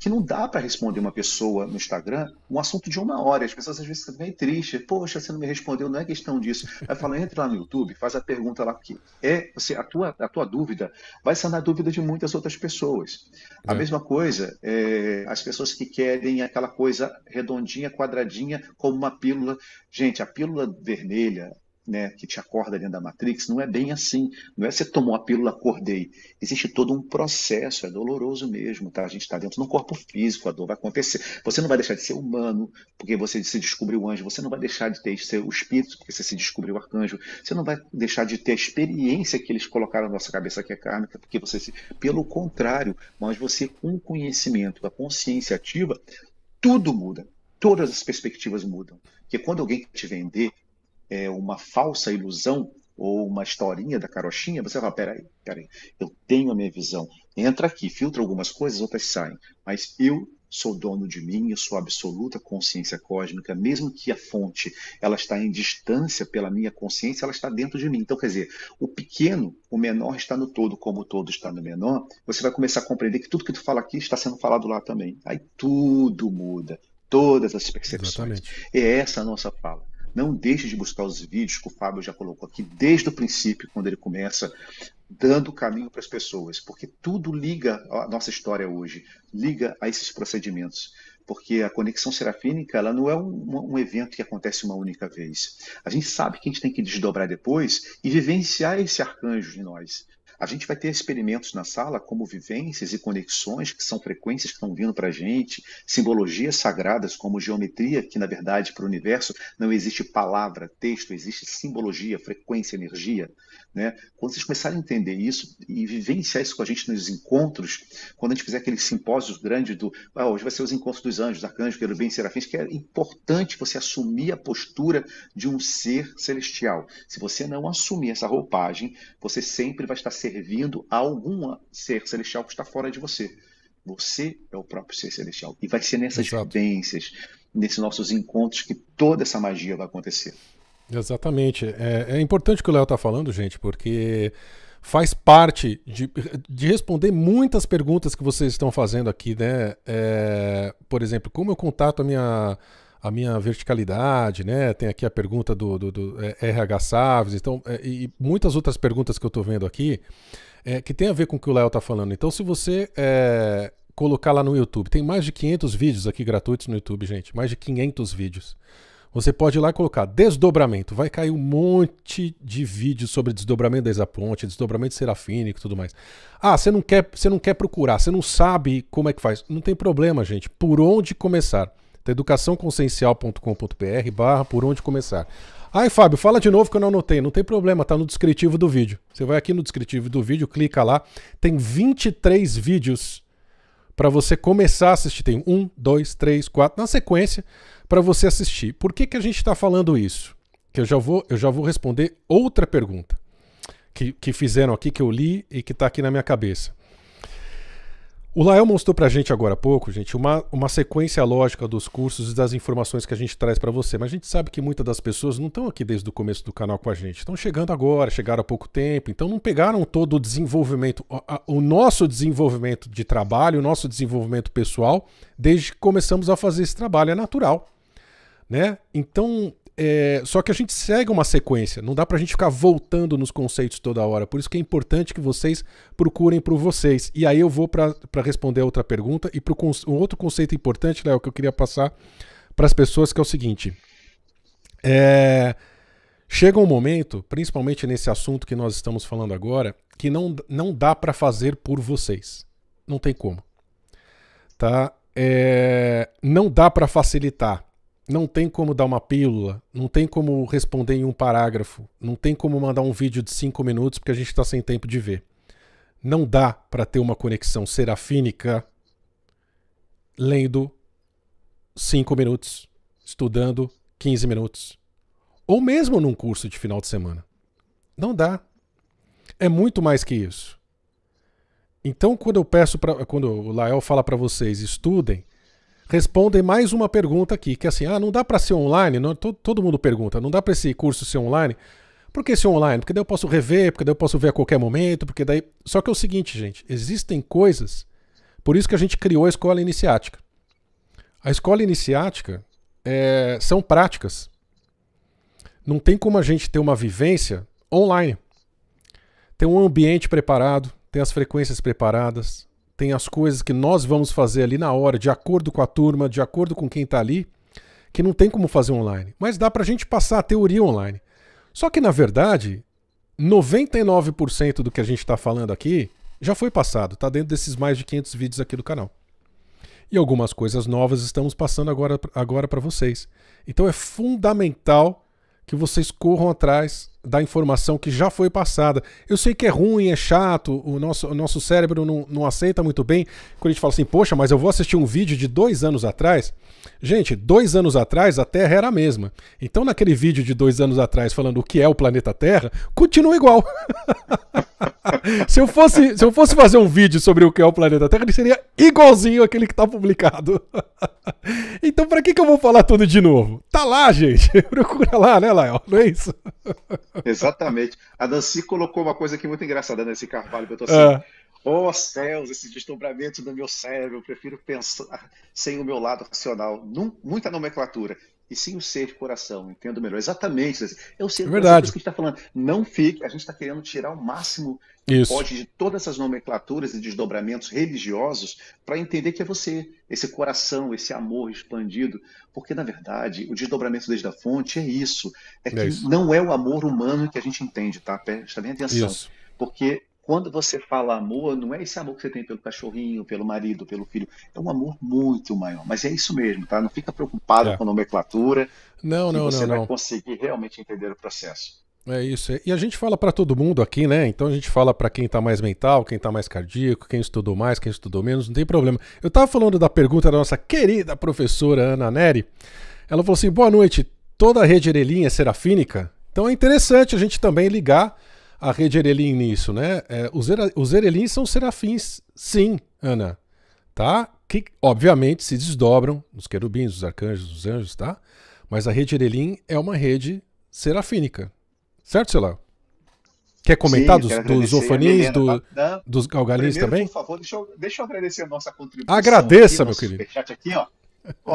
que não dá para responder uma pessoa no Instagram um assunto de uma hora. As pessoas às vezes ficam meio tristes, poxa, você não me respondeu, não é questão disso. Aí fala, entra lá no YouTube, faz a pergunta lá, que é você, a, tua, a tua dúvida vai sanar a dúvida de muitas outras pessoas. É. A mesma coisa, é, as pessoas que querem aquela coisa redondinha, quadradinha, como uma pílula. Gente, a pílula vermelha, né, que te acorda dentro da Matrix, não é bem assim. Não é você tomou a pílula, acordei. Existe todo um processo, é doloroso mesmo, tá? A gente está dentro de um corpo físico, a dor vai acontecer. Você não vai deixar de ser humano, porque você se descobriu o anjo. Você não vai deixar de ter de ser o espírito, porque você se descobriu o arcanjo. Você não vai deixar de ter a experiência que eles colocaram na nossa cabeça, que é kármica, porque você se... Pelo contrário, mas você com o conhecimento, a consciência ativa, tudo muda. Todas as perspectivas mudam. Porque quando alguém te vender, é, uma falsa ilusão ou uma historinha da carochinha, você fala, peraí, peraí, eu tenho a minha visão. Entra aqui, filtra algumas coisas, outras saem. Mas eu sou dono de mim, eu sou absoluta consciência cósmica, mesmo que a fonte ela está em distância pela minha consciência, ela está dentro de mim. Então, quer dizer, o pequeno, o menor está no todo, como o todo está no menor, você vai começar a compreender que tudo que tu fala aqui está sendo falado lá também. Aí tudo muda, todas as percepções. Exatamente. É essa a nossa fala. Não deixe de buscar os vídeos que o Fábio já colocou aqui desde o princípio, quando ele começa, dando caminho para as pessoas, porque tudo liga a nossa história hoje, liga a esses procedimentos porque a conexão serafínica ela não é um, um, evento que acontece uma única vez. A gente sabe que a gente tem que desdobrar depois e vivenciar esse arcanjo de nós. A gente vai ter experimentos na sala como vivências e conexões, que são frequências que estão vindo para a gente, simbologias sagradas como geometria, que na verdade para o universo não existe palavra, texto, existe simbologia, frequência, energia. Né? Quando vocês começarem a entender isso e vivenciar isso com a gente nos encontros, quando a gente fizer aqueles simpósios grandes do ah, hoje vai ser os encontros dos anjos, arcanjos, querubins, serafins, que é importante você assumir a postura de um ser celestial. Se você não assumir essa roupagem, você sempre vai estar servindo servindo a algum ser celestial que está fora de você. Você é o próprio ser celestial. E vai ser nessas Exato. vivências, nesses nossos encontros, que toda essa magia vai acontecer. Exatamente. É, é importante o que o Léo está falando, gente, porque faz parte de, de, responder muitas perguntas que vocês estão fazendo aqui, né? É, por exemplo, como eu contato a minha a minha verticalidade, né? Tem aqui a pergunta do, do, do é, RH Saves, então, é, e muitas outras perguntas que eu estou vendo aqui, é, que tem a ver com o que o Léo está falando. Então, se você é, colocar lá no YouTube, tem mais de 500 vídeos aqui gratuitos no YouTube, gente, mais de 500 vídeos. Você pode ir lá e colocar desdobramento. Vai cair um monte de vídeos sobre desdobramento da Exaponte, desdobramento serafínico e tudo mais. Ah, você não quer, você não quer procurar, você não sabe como é que faz. Não tem problema, gente. Por onde começar? Então, tá, educaçãoconsencial.com.br barra por onde começar. Ai, Fábio, fala de novo que eu não anotei. Não tem problema, tá no descritivo do vídeo. Você vai aqui no descritivo do vídeo, clica lá. Tem 23 vídeos para você começar a assistir. Tem um, dois, três, quatro, na sequência, para você assistir. Por que, que a gente está falando isso? Que eu já, vou, eu já vou responder outra pergunta que, que fizeram aqui, que eu li e que está aqui na minha cabeça. O Lael mostrou para a gente agora há pouco, gente, uma, uma sequência lógica dos cursos e das informações que a gente traz para você. Mas a gente sabe que muitas das pessoas não estão aqui desde o começo do canal com a gente. Estão chegando agora, chegaram há pouco tempo, então não pegaram todo o desenvolvimento, o nosso desenvolvimento de trabalho, o nosso desenvolvimento pessoal, desde que começamos a fazer esse trabalho. É natural. Né? Então, é, só que a gente segue uma sequência, não dá pra gente ficar voltando nos conceitos toda hora. Por isso que é importante que vocês procurem por vocês. E aí eu vou para responder a outra pergunta e para um outro conceito importante, Léo, que eu queria passar para as pessoas, que é o seguinte. É, chega um momento, principalmente nesse assunto que nós estamos falando agora, que não, não dá para fazer por vocês. Não tem como. Tá? É, não dá para facilitar não tem como dar uma pílula, não tem como responder em um parágrafo, não tem como mandar um vídeo de cinco minutos porque a gente está sem tempo de ver. Não dá para ter uma conexão serafínica lendo cinco minutos, estudando 15 minutos, ou mesmo num curso de final de semana. Não dá. É muito mais que isso. Então, quando eu peço para, quando o Lael fala para vocês estudem, respondem mais uma pergunta aqui, que é assim, ah, não dá para ser online? Não, todo, todo mundo pergunta, não dá para esse curso ser online? Por que ser online? Porque daí eu posso rever, porque daí eu posso ver a qualquer momento, porque daí... Só que é o seguinte, gente, existem coisas... Por isso que a gente criou a escola iniciática. A escola iniciática é, são práticas. Não tem como a gente ter uma vivência online. Tem um ambiente preparado, tem as frequências preparadas, tem as coisas que nós vamos fazer ali na hora, de acordo com a turma, de acordo com quem está ali, que não tem como fazer online. Mas dá para a gente passar a teoria online. Só que, na verdade, 99% do que a gente está falando aqui já foi passado, está dentro desses mais de 500 vídeos aqui do canal. E algumas coisas novas estamos passando agora, agora para vocês. Então é fundamental que vocês corram atrás da informação que já foi passada. Eu sei que é ruim, é chato, o nosso, o nosso cérebro não, não aceita muito bem quando a gente fala assim, poxa, mas eu vou assistir um vídeo de dois anos atrás. Gente, dois anos atrás a Terra era a mesma. Então, naquele vídeo de dois anos atrás falando o que é o planeta Terra, continua igual. se, eu fosse, se eu fosse fazer um vídeo sobre o que é o planeta Terra, ele seria igualzinho aquele que está publicado. então, para que, que eu vou falar tudo de novo? Tá lá, gente. Procura lá, né, Lael? Não é isso? Exatamente. A Nancy colocou uma coisa aqui muito engraçada nesse Carvalho, eu tô assim. É. Oh céus, esse desdobramento do meu cérebro, eu prefiro pensar sem o meu lado racional. Muita nomenclatura e sim o ser de coração. Entendo melhor. Exatamente. É o ser de é verdade. coração. É que a gente está falando. Não fique. A gente está querendo tirar o máximo que pode de todas essas nomenclaturas e desdobramentos religiosos para entender que é você, esse coração, esse amor expandido. Porque, na verdade, o desdobramento desde a fonte é isso. É, é que isso. não é o amor humano que a gente entende, tá? Presta bem atenção. Isso. Porque quando você fala amor, não é esse amor que você tem pelo cachorrinho, pelo marido, pelo filho. É um amor muito maior. Mas é isso mesmo, tá? Não fica preocupado é. com a nomenclatura. Não, não, você não. Você vai não. conseguir realmente entender o processo. É isso. E a gente fala para todo mundo aqui, né? Então a gente fala para quem tá mais mental, quem tá mais cardíaco, quem estudou mais, quem estudou menos, não tem problema. Eu tava falando da pergunta da nossa querida professora Ana Neri. Ela falou assim: "Boa noite. Toda a rede Erelinha é serafínica?" Então é interessante a gente também ligar a rede Erelin nisso, né? É, os, era, os Erelim são serafins, sim, Ana, tá? Que, obviamente, se desdobram nos querubins, os arcanjos, os anjos, tá? Mas a rede Erelin é uma rede serafínica, certo, Celá? Quer comentar Sim, dos, dos do, tá? dos galgalins também? Por favor, deixa eu, deixa eu agradecer a nossa contribuição. Agradeça, aqui, meu querido. Aqui, ó. Ó,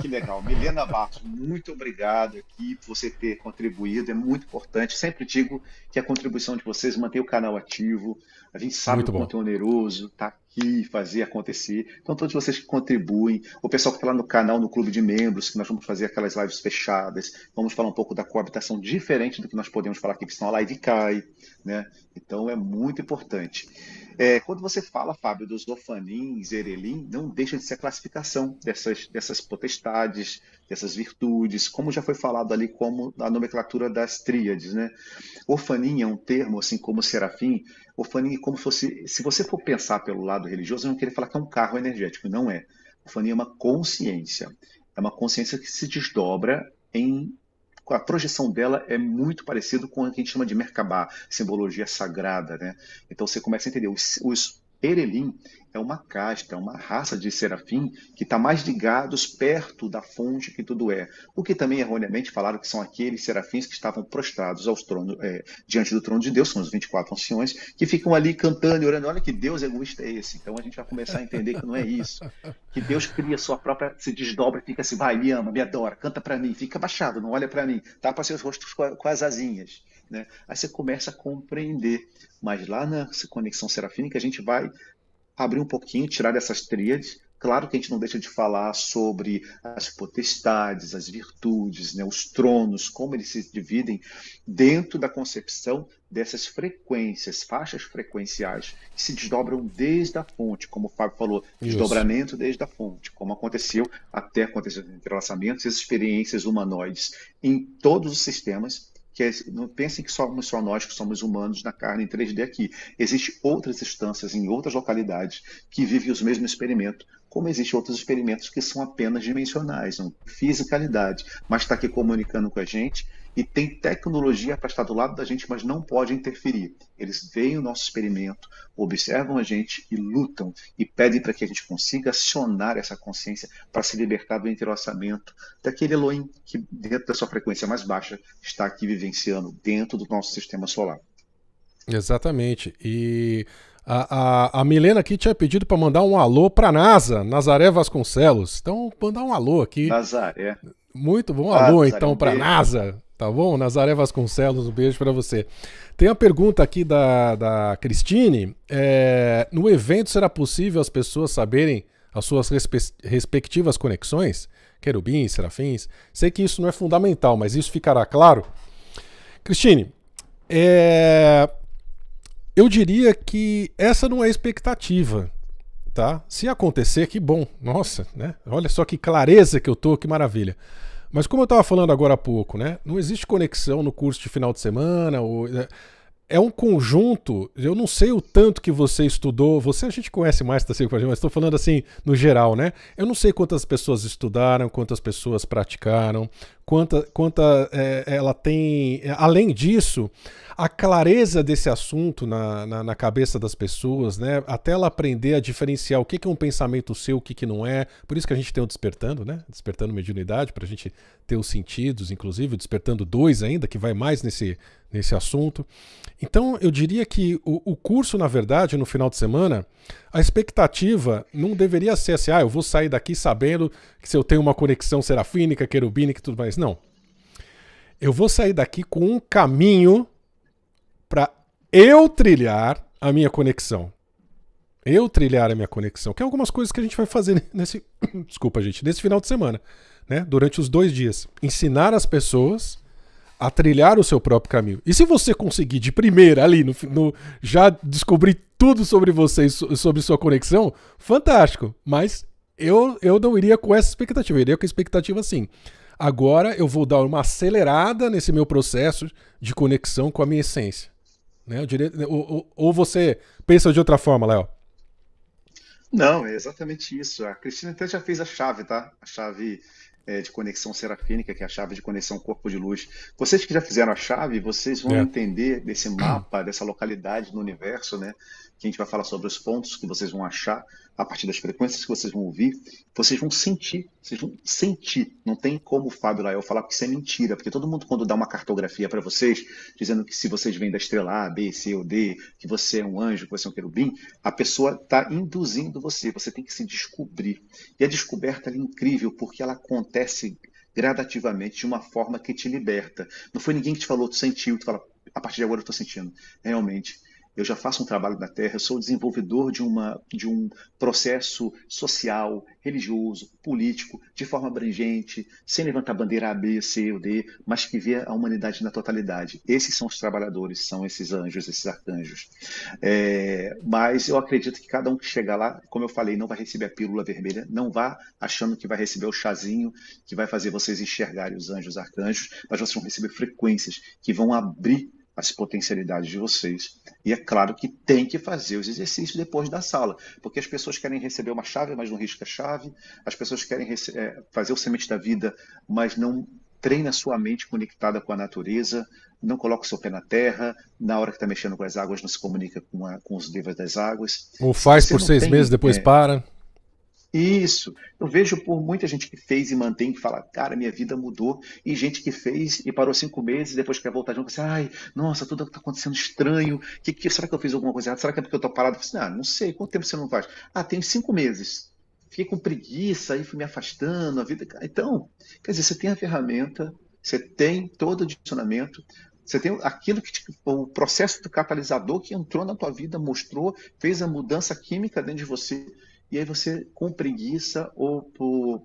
que legal. Milena Barros, muito obrigado aqui por você ter contribuído, é muito importante. Sempre digo que a contribuição de vocês mantém o canal ativo, a gente sabe muito o quanto é oneroso, tá e fazer acontecer. Então, todos vocês que contribuem, o pessoal que está lá no canal, no clube de membros, que nós vamos fazer aquelas lives fechadas, vamos falar um pouco da coabitação diferente do que nós podemos falar aqui, porque senão a live cai, né? Então, é muito importante. É, quando você fala, Fábio, dos ofanins, erelim, não deixa de ser a classificação dessas, dessas potestades, dessas virtudes, como já foi falado ali, como a nomenclatura das tríades, né? Orfanim é um termo, assim como serafim, o Fanny, como fosse, se você for pensar pelo lado religioso, eu não queria falar que é um carro energético, não é. O Fanny é uma consciência, é uma consciência que se desdobra em a projeção dela é muito parecido com o que a gente chama de Merkabah, simbologia sagrada, né? Então você começa a entender os, os Erelim é uma casta, é uma raça de serafim que está mais ligados perto da fonte que tudo é. O que também erroneamente falaram que são aqueles serafins que estavam prostrados aos tronos, é, diante do trono de Deus, são os 24 anciões, que ficam ali cantando e orando. Olha que Deus egoísta é esse. Então a gente vai começar a entender que não é isso. Que Deus cria sua própria, se desdobra, fica assim, vai, me ama, me adora, canta para mim, fica baixado, não olha para mim, tapa seus rostos com, com as asinhas. Né? Aí você começa a compreender. Mas lá na conexão serafínica, a gente vai abrir um pouquinho, tirar dessas tríades. Claro que a gente não deixa de falar sobre as potestades, as virtudes, né? os tronos, como eles se dividem dentro da concepção dessas frequências, faixas frequenciais que se desdobram desde a fonte, como o Fábio falou, Isso. desdobramento desde a fonte, como aconteceu até acontecer entrelaçamentos, essas experiências humanoides em todos os sistemas que é não pensem que somos só nós que somos humanos na carne em 3D aqui. Existem outras instâncias em outras localidades que vivem os mesmos experimentos, como existem outros experimentos que são apenas dimensionais, não fisicalidade, mas está aqui comunicando com a gente e tem tecnologia para estar do lado da gente, mas não pode interferir. Eles veem o nosso experimento, observam a gente e lutam e pedem para que a gente consiga acionar essa consciência para se libertar do entrelaçamento daquele Elohim que, dentro da sua frequência mais baixa, está aqui vivenciando dentro do nosso sistema solar. Exatamente. E a, a, a, Milena aqui tinha pedido para mandar um alô para a NASA, Nazaré Vasconcelos. Então, mandar um alô aqui. Nazaré. Muito bom alô, Nazaré, então, para a NASA. Tá bom? Nazaré Vasconcelos, um beijo para você. Tem a pergunta aqui da, da Cristine. É, no evento será possível as pessoas saberem as suas respectivas conexões? Querubins, serafins? Sei que isso não é fundamental, mas isso ficará claro. Cristine, é, eu diria que essa não é expectativa. Tá? Se acontecer, que bom. Nossa, né? Olha só que clareza que eu tô, que maravilha. Mas como eu estava falando agora há pouco, né? Não existe conexão no curso de final de semana. Ou, né, é um conjunto. Eu não sei o tanto que você estudou. Você a gente conhece mais da tá, mas estou falando assim no geral, né? Eu não sei quantas pessoas estudaram, quantas pessoas praticaram, quanta, quanta é, ela tem. É, além disso, a clareza desse assunto na, na, na, cabeça das pessoas, né? Até ela aprender a diferenciar o que, é um pensamento seu, o que, que não é. Por isso que a gente tem o despertando, né? Despertando mediunidade, para a gente ter os sentidos, inclusive, despertando dois ainda, que vai mais nesse, nesse assunto. Então, eu diria que o, o curso, na verdade, no final de semana, a expectativa não deveria ser assim, ah, eu vou sair daqui sabendo que se eu tenho uma conexão serafínica, querubínica e tudo mais. Não. Eu vou sair daqui com um caminho para eu trilhar a minha conexão. Eu trilhar a minha conexão, que é algumas coisas que a gente vai fazer nesse, desculpa gente, nesse final de semana, né? Durante os dois dias, ensinar as pessoas a trilhar o seu próprio caminho. E se você conseguir de primeira ali no, no já descobrir tudo sobre vocês, sobre sua conexão, fantástico. Mas eu, eu não iria com essa expectativa, eu iria com a expectativa assim. Agora eu vou dar uma acelerada nesse meu processo de conexão com a minha essência. Né? Diria, né, ou, ou, você pensa de outra forma, Léo? Não, é exatamente isso. A Cristina até já fez a chave, tá? A chave é, de conexão serafínica, que é a chave de conexão corpo de luz. Vocês que já fizeram a chave, vocês vão é. entender desse mapa, dessa localidade no universo, né? que a gente vai falar sobre os pontos que vocês vão achar a partir das frequências que vocês vão ouvir, vocês vão sentir, vocês vão sentir. Não tem como o Fábio Lael falar que isso é mentira, porque todo mundo quando dá uma cartografia para vocês, dizendo que se vocês vêm da estrela A, B, C ou D, que você é um anjo, que você é um querubim, a pessoa está induzindo você, você tem que se descobrir. E a descoberta é incrível, porque ela acontece gradativamente de uma forma que te liberta. Não foi ninguém que te falou, tu sentiu, tu fala, a partir de agora eu estou sentindo. Realmente, eu já faço um trabalho na terra, eu sou desenvolvedor de, uma, de um processo social, religioso, político, de forma abrangente, sem levantar bandeira A, B, C ou D, mas que vê a humanidade na totalidade. Esses são os trabalhadores, são esses anjos, esses arcanjos. É, mas eu acredito que cada um que chegar lá, como eu falei, não vai receber a pílula vermelha, não vá achando que vai receber o chazinho que vai fazer vocês enxergarem os anjos, arcanjos, mas vocês vão receber frequências que vão abrir as potencialidades de vocês. E é claro que tem que fazer os exercícios depois da sala, porque as pessoas querem receber uma chave, mas não risca a chave, as pessoas querem é, fazer o semente da vida, mas não treina sua mente conectada com a natureza, não coloca o seu pé na terra, na hora que está mexendo com as águas não se comunica com, a, com os livros das águas. Ou faz por seis tem, meses, depois é, para. Isso. Eu vejo por muita gente que fez e mantém, que fala, cara, minha vida mudou. E gente que fez e parou cinco meses, depois quer voltar de novo, fala assim, ai, nossa, tudo está acontecendo estranho. Que, que, será que eu fiz alguma coisa errada? Será que é porque eu estou parado? assim, ah, não sei, quanto tempo você não faz? Ah, tem cinco meses. Fiquei com preguiça, aí fui me afastando, a vida. Então, quer dizer, você tem a ferramenta, você tem todo o adicionamento, você tem aquilo que o processo do catalisador que entrou na tua vida, mostrou, fez a mudança química dentro de você e aí você, com preguiça ou por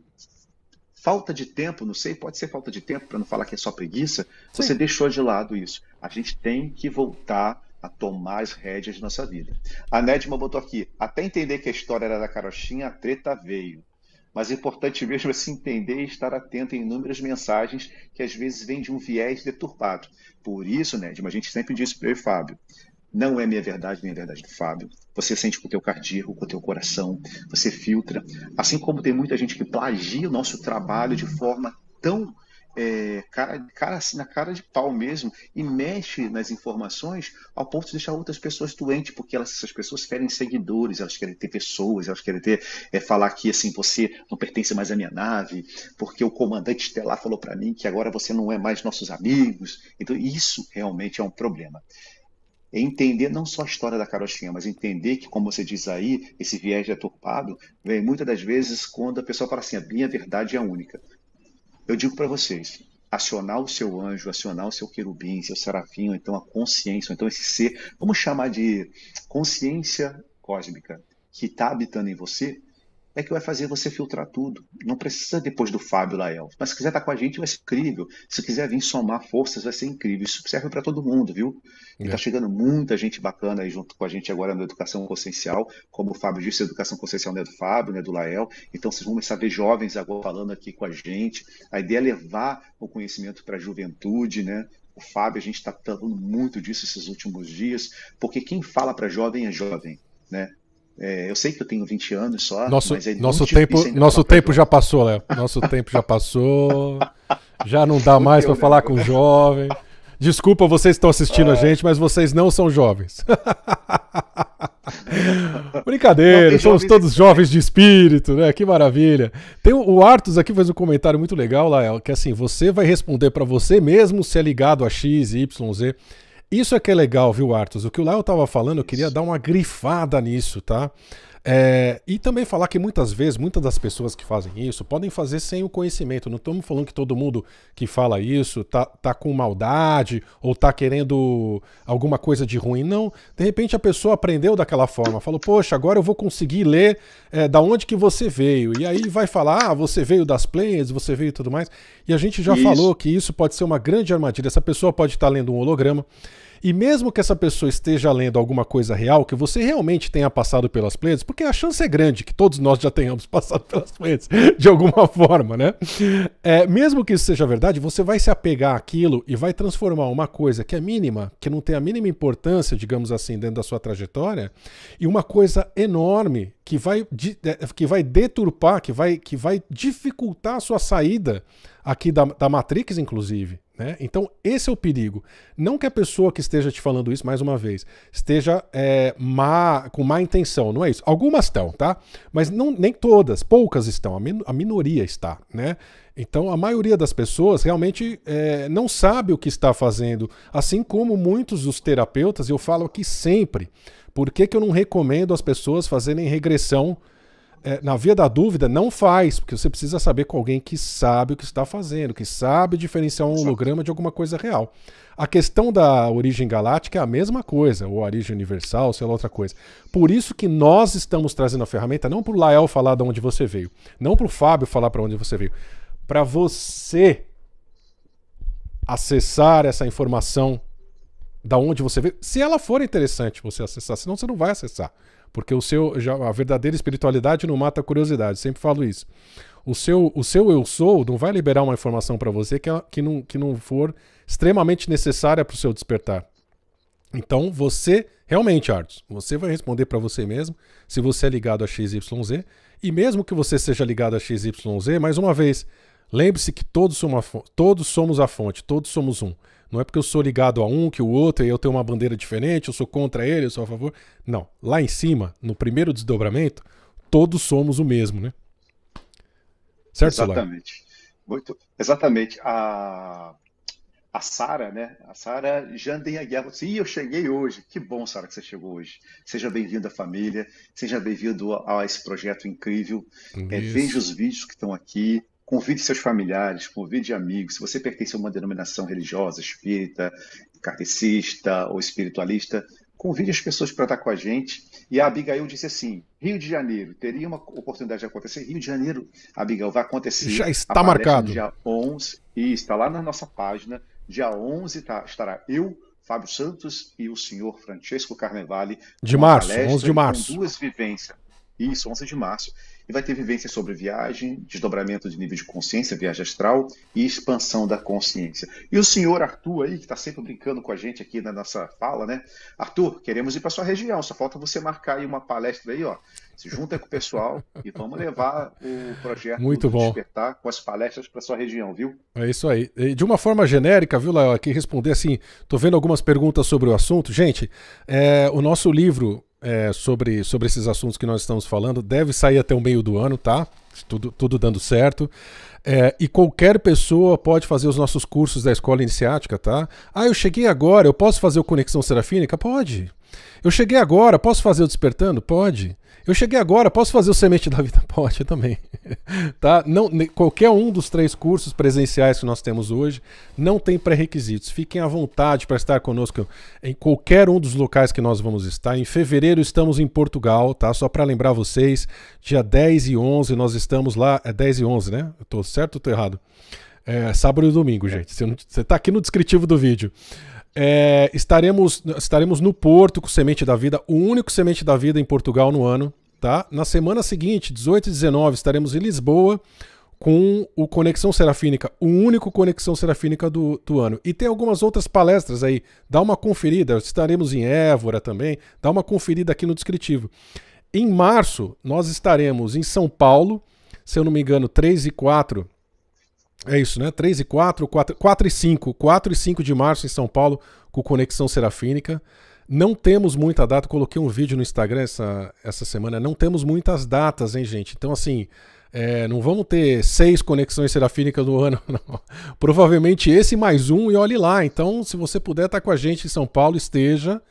falta de tempo, não sei, pode ser falta de tempo, para não falar que é só preguiça, Sim. você deixou de lado isso. A gente tem que voltar a tomar as rédeas de nossa vida. A Nedma botou aqui, até entender que a história era da carochinha, a treta veio. Mas é importante mesmo é assim se entender e estar atento em inúmeras mensagens que às vezes vêm de um viés deturpado. Por isso, Nedma, a gente sempre diz para eu e Fábio, não é minha verdade nem a é verdade do Fábio. Você sente com o teu cardíaco, com o teu coração, você filtra. Assim como tem muita gente que plagia o nosso trabalho de forma tão é, cara, cara, assim, na cara de pau mesmo e mexe nas informações ao ponto de deixar outras pessoas doentes, porque elas, essas pessoas querem seguidores, elas querem ter pessoas, elas querem ter é, falar que assim você não pertence mais à minha nave, porque o comandante estelar falou para mim que agora você não é mais nossos amigos. Então isso realmente é um problema é entender não só a história da carochinha, mas entender que, como você diz aí, esse viés deturpado vem muitas das vezes quando a pessoa fala assim: a minha verdade é única. Eu digo para vocês, acionar o seu anjo, acionar o seu querubim, seu serafim, ou então a consciência, ou então esse ser, vamos chamar de consciência cósmica que está habitando em você, é que vai fazer você filtrar tudo. Não precisa depois do Fábio Lael. Mas se quiser estar com a gente, vai ser incrível. Se quiser vir somar forças, vai ser incrível. Isso serve para todo mundo, viu? Está é. chegando muita gente bacana aí junto com a gente agora na Educação Consciencial. Como o Fábio disse, a Educação Consciencial não é do Fábio, não é do Lael. Então vocês vão começar a ver jovens agora falando aqui com a gente. A ideia é levar o conhecimento para a juventude, né? o Fábio, a gente está falando muito disso esses últimos dias, porque quem fala para jovem é jovem. Né? É, eu sei que eu tenho 20 anos só. Nosso, mas é nosso tempo, nosso tempo já passou, Léo. Nosso tempo já passou. Já não dá mais para né, falar com jovem. Desculpa, vocês estão assistindo ah. a gente, mas vocês não são jovens. Brincadeira, não, somos todos jovens de espírito, né? Que maravilha. Tem o, o Artus aqui fez um comentário muito legal, Lael, que assim, você vai responder para você mesmo se é ligado a X, Y, Z. Isso é que é legal, viu, Arthur? O que o Léo estava falando, eu queria Isso. dar uma grifada nisso, tá? É, e também falar que muitas vezes, muitas das pessoas que fazem isso podem fazer sem o conhecimento. Não estamos falando que todo mundo que fala isso tá, tá com maldade ou tá querendo alguma coisa de ruim. Não. De repente a pessoa aprendeu daquela forma, falou, poxa, agora eu vou conseguir ler é, da onde que você veio. E aí vai falar, ah, você veio das players, você veio e tudo mais. E a gente já isso. falou que isso pode ser uma grande armadilha. Essa pessoa pode estar tá lendo um holograma. E mesmo que essa pessoa esteja lendo alguma coisa real, que você realmente tenha passado pelas plantas, porque a chance é grande que todos nós já tenhamos passado pelas plantas, de alguma forma, né? É, mesmo que isso seja verdade, você vai se apegar àquilo e vai transformar uma coisa que é mínima, que não tem a mínima importância, digamos assim, dentro da sua trajetória, e uma coisa enorme que vai, é, que vai deturpar, que vai, que vai dificultar a sua saída aqui da, da Matrix, inclusive. Né? Então, esse é o perigo. Não que a pessoa que esteja te falando isso, mais uma vez, esteja é, má, com má intenção, não é isso? Algumas estão, tá? Mas não, nem todas, poucas estão, a, min a minoria está, né? Então, a maioria das pessoas realmente é, não sabe o que está fazendo, assim como muitos dos terapeutas, eu falo aqui sempre, por que, que eu não recomendo as pessoas fazerem regressão é, na via da dúvida, não faz, porque você precisa saber com alguém que sabe o que está fazendo, que sabe diferenciar um holograma de alguma coisa real. A questão da origem galáctica é a mesma coisa, ou origem universal, sei lá, outra coisa. Por isso que nós estamos trazendo a ferramenta, não para o Lael falar de onde você veio, não para o Fábio falar para onde você veio, para você acessar essa informação da onde você veio, se ela for interessante você acessar, senão você não vai acessar. Porque o seu, já, a verdadeira espiritualidade não mata a curiosidade, sempre falo isso. O seu, o seu eu sou não vai liberar uma informação para você que, é, que, não, que não for extremamente necessária para o seu despertar. Então você, realmente, Artos, você vai responder para você mesmo se você é ligado a XYZ. E mesmo que você seja ligado a XYZ, mais uma vez, lembre-se que todos somos, todos somos a fonte, todos somos um. Não é porque eu sou ligado a um que o outro e eu tenho uma bandeira diferente, eu sou contra ele, eu sou a favor. Não. Lá em cima, no primeiro desdobramento, todos somos o mesmo, né? Certo, Exatamente. Solar? Muito. Exatamente. A, a Sara, né? A Sara já a guerra. Sim, eu cheguei hoje. Que bom, Sara, que você chegou hoje. Seja bem-vindo à família, seja bem-vindo a, a, esse projeto incrível. É, veja os vídeos que estão aqui. Convide seus familiares, convide amigos. Se você pertence a uma denominação religiosa, espírita, cartecista ou espiritualista, convide as pessoas para estar com a gente. E a Abigail disse assim: Rio de Janeiro, teria uma oportunidade de acontecer. Rio de Janeiro, Abigail, vai acontecer. Já está marcado. Dia 11, e está lá na nossa página. Dia 11 tá, estará eu, Fábio Santos e o senhor Francesco Carnevale. De março, 11 de março. Com duas vivências. Isso, 11 de março e vai ter vivência sobre viagem, desdobramento de nível de consciência, viagem astral e expansão da consciência. E o senhor Arthur aí, que está sempre brincando com a gente aqui na nossa fala, né? Arthur, queremos ir para sua região, só falta você marcar aí uma palestra aí, ó. Se junta com o pessoal e vamos levar o projeto Muito bom. Despertar com as palestras para sua região, viu? É isso aí. E de uma forma genérica, viu, Léo, aqui responder assim, tô vendo algumas perguntas sobre o assunto. Gente, é, o nosso livro é, sobre, sobre esses assuntos que nós estamos falando. Deve sair até o meio do ano, tá? Tudo, tudo dando certo. É, e qualquer pessoa pode fazer os nossos cursos da escola iniciática, tá? Ah, eu cheguei agora, eu posso fazer o Conexão Serafínica? Pode. Eu cheguei agora, posso fazer o despertando? Pode. Eu cheguei agora, posso fazer o semente da vida? Pode também. tá? Não, qualquer um dos três cursos presenciais que nós temos hoje não tem pré-requisitos. Fiquem à vontade para estar conosco em qualquer um dos locais que nós vamos estar. Em fevereiro estamos em Portugal, tá? Só para lembrar vocês, dia 10 e 11 nós estamos lá, é 10 e 11, né? Eu tô certo ou tô errado? É sábado e domingo, é. gente. Você está aqui no descritivo do vídeo. É, estaremos, estaremos no Porto com Semente da Vida, o único Semente da Vida em Portugal no ano. Tá? Na semana seguinte, 18 e 19, estaremos em Lisboa com o Conexão Serafínica, o único Conexão Serafínica do, do ano. E tem algumas outras palestras aí, dá uma conferida, estaremos em Évora também, dá uma conferida aqui no descritivo. Em março, nós estaremos em São Paulo, se eu não me engano, 3 e 4 é isso, né? 3 e 4, 4, 4 e 5. 4 e 5 de março em São Paulo, com Conexão Serafínica. Não temos muita data. Coloquei um vídeo no Instagram essa, essa semana. Não temos muitas datas, hein, gente? Então, assim, é, não vamos ter seis conexões serafínicas no ano, não. Provavelmente esse mais um e olhe lá. Então, se você puder estar tá com a gente em São Paulo, esteja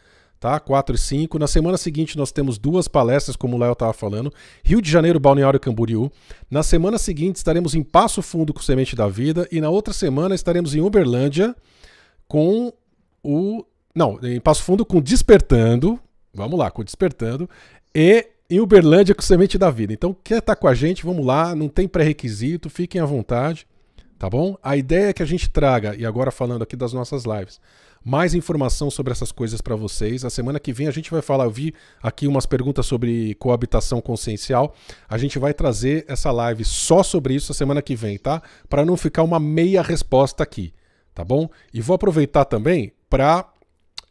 tá? 4 e 5. Na semana seguinte nós temos duas palestras, como o Léo estava falando. Rio de Janeiro, Balneário Camboriú. Na semana seguinte estaremos em Passo Fundo com Semente da Vida e na outra semana estaremos em Uberlândia com o não, em Passo Fundo com Despertando. Vamos lá, com Despertando e em Uberlândia com Semente da Vida. Então, quer estar tá com a gente, vamos lá, não tem pré-requisito, fiquem à vontade, tá bom? A ideia é que a gente traga, e agora falando aqui das nossas lives, mais informação sobre essas coisas para vocês. A semana que vem a gente vai falar, eu vi aqui umas perguntas sobre coabitação consciencial. A gente vai trazer essa live só sobre isso a semana que vem, tá? Para não ficar uma meia resposta aqui, tá bom? E vou aproveitar também para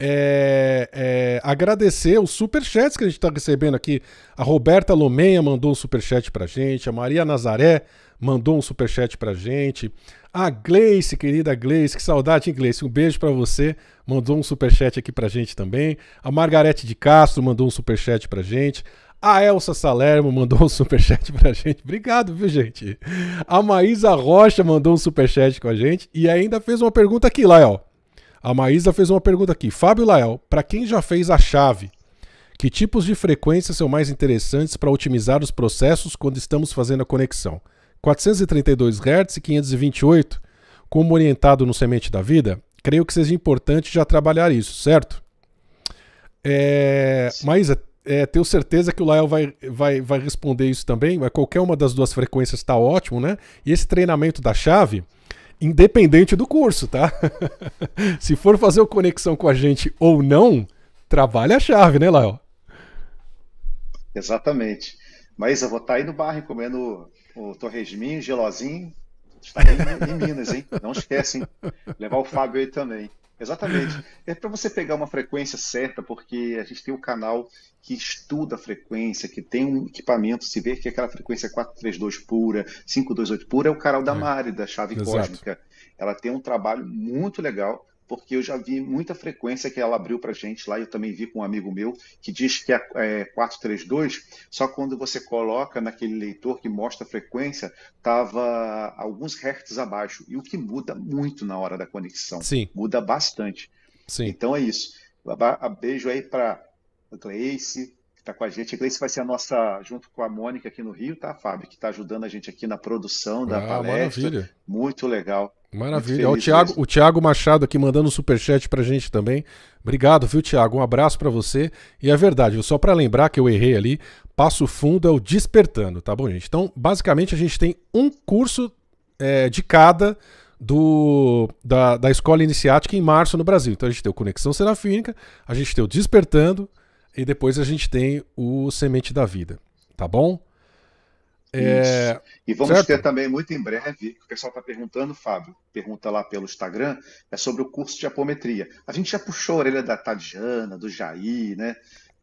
é, é, agradecer os superchats que a gente está recebendo aqui. A Roberta Lomeia mandou um superchat pra gente, a Maria Nazaré mandou um superchat pra gente. A Gleice, querida Gleice, que saudade, hein, Gleice? Um beijo para você. Mandou um superchat aqui pra gente também. A Margarete de Castro mandou um superchat pra gente. A Elsa Salermo mandou um superchat pra gente. Obrigado, viu, gente? A Maísa Rocha mandou um superchat com a gente. E ainda fez uma pergunta aqui, lá, a Maísa fez uma pergunta aqui. Fábio Lael, para quem já fez a chave, que tipos de frequências são mais interessantes para otimizar os processos quando estamos fazendo a conexão? 432 Hz e 528, como orientado no Semente da Vida? Creio que seja importante já trabalhar isso, certo? É... Maísa, é, tenho certeza que o Lael vai, vai, vai responder isso também. Qualquer uma das duas frequências está ótimo, né? E esse treinamento da chave independente do curso, tá? Se for fazer conexão com a gente ou não, trabalha a chave, né, Léo? Exatamente. Mas eu vou estar tá aí no bar comendo o torresminho, gelozinho. Está em, em Minas, hein? Não esquece, hein? Levar o Fábio aí também. Exatamente. É para você pegar uma frequência certa, porque a gente tem um canal que estuda a frequência, que tem um equipamento, se vê que aquela frequência 432 pura, 528 pura, é o canal da é. Mari, da Chave Exato. Cósmica. Ela tem um trabalho muito legal porque eu já vi muita frequência que ela abriu para gente lá. Eu também vi com um amigo meu que diz que é, 432, é só quando você coloca naquele leitor que mostra a frequência, estava alguns hertz abaixo. E o que muda muito na hora da conexão. Sim. Muda bastante. Sim. Então é isso. Beijo aí para Gleice, que está com a gente. A Gleice vai ser a nossa, junto com a Mônica aqui no Rio, tá, Fábio? Que está ajudando a gente aqui na produção da ah, palestra. Maravilha. Muito legal. Maravilha. Muito o, Thiago, o Thiago Machado aqui mandando um superchat para a gente também. Obrigado, viu, Thiago? Um abraço para você. E é verdade, só para lembrar que eu errei ali, Passo Fundo é o Despertando, tá bom, gente? Então, basicamente, a gente tem um curso é, de cada do, da, da Escola Iniciática em março no Brasil. Então, a gente tem o Conexão Serafínica, a gente tem o Despertando, e depois a gente tem o Semente da Vida, tá bom? É... E vamos certo? ter também muito em breve, o pessoal está perguntando, Fábio, pergunta lá pelo Instagram, é sobre o curso de apometria. A gente já puxou a orelha da Tadiana, do Jair, né?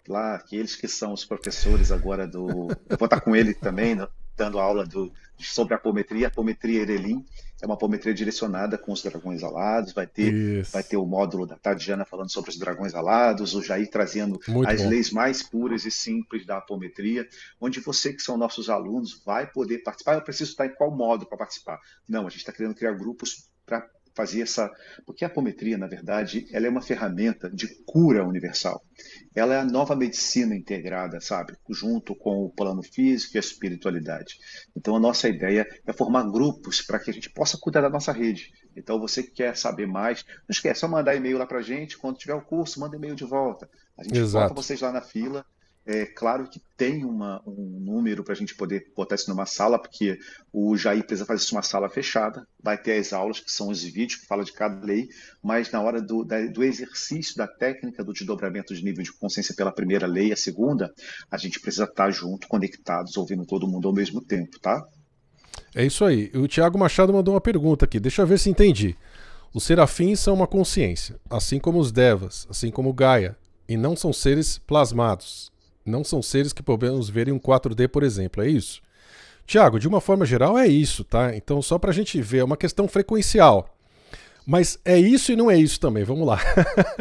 Lá, que eles que são os professores agora do. Eu vou estar tá com ele também, né, dando aula do... sobre apometria, apometria Erelim é uma apometria direcionada com os dragões alados, vai ter, vai ter o módulo da Tadiana falando sobre os dragões alados, o Jair trazendo Muito as bom. leis mais puras e simples da apometria, onde você que são nossos alunos vai poder participar. Eu preciso estar em qual modo para participar? Não, a gente está querendo criar grupos para fazia essa. Porque a apometria, na verdade, ela é uma ferramenta de cura universal. Ela é a nova medicina integrada, sabe? Junto com o plano físico e a espiritualidade. Então, a nossa ideia é formar grupos para que a gente possa cuidar da nossa rede. Então, você que quer saber mais, não esquece, só mandar e-mail lá para a gente. Quando tiver o curso, manda e-mail de volta. A gente Exato. vocês lá na fila é claro que tem uma, um número para a gente poder botar isso numa sala, porque o Jair precisa fazer isso numa sala fechada, vai ter as aulas, que são os vídeos, que fala de cada lei, mas na hora do, da, do exercício da técnica do desdobramento de nível de consciência pela primeira lei, e a segunda, a gente precisa estar tá junto, conectados, ouvindo todo mundo ao mesmo tempo, tá? É isso aí. O Tiago Machado mandou uma pergunta aqui, deixa eu ver se entendi. Os serafins são uma consciência, assim como os devas, assim como Gaia, e não são seres plasmados. Não são seres que podemos ver em um 4D, por exemplo, é isso? Tiago, de uma forma geral é isso, tá? Então, só para a gente ver, é uma questão frequencial. Mas é isso e não é isso também, vamos lá.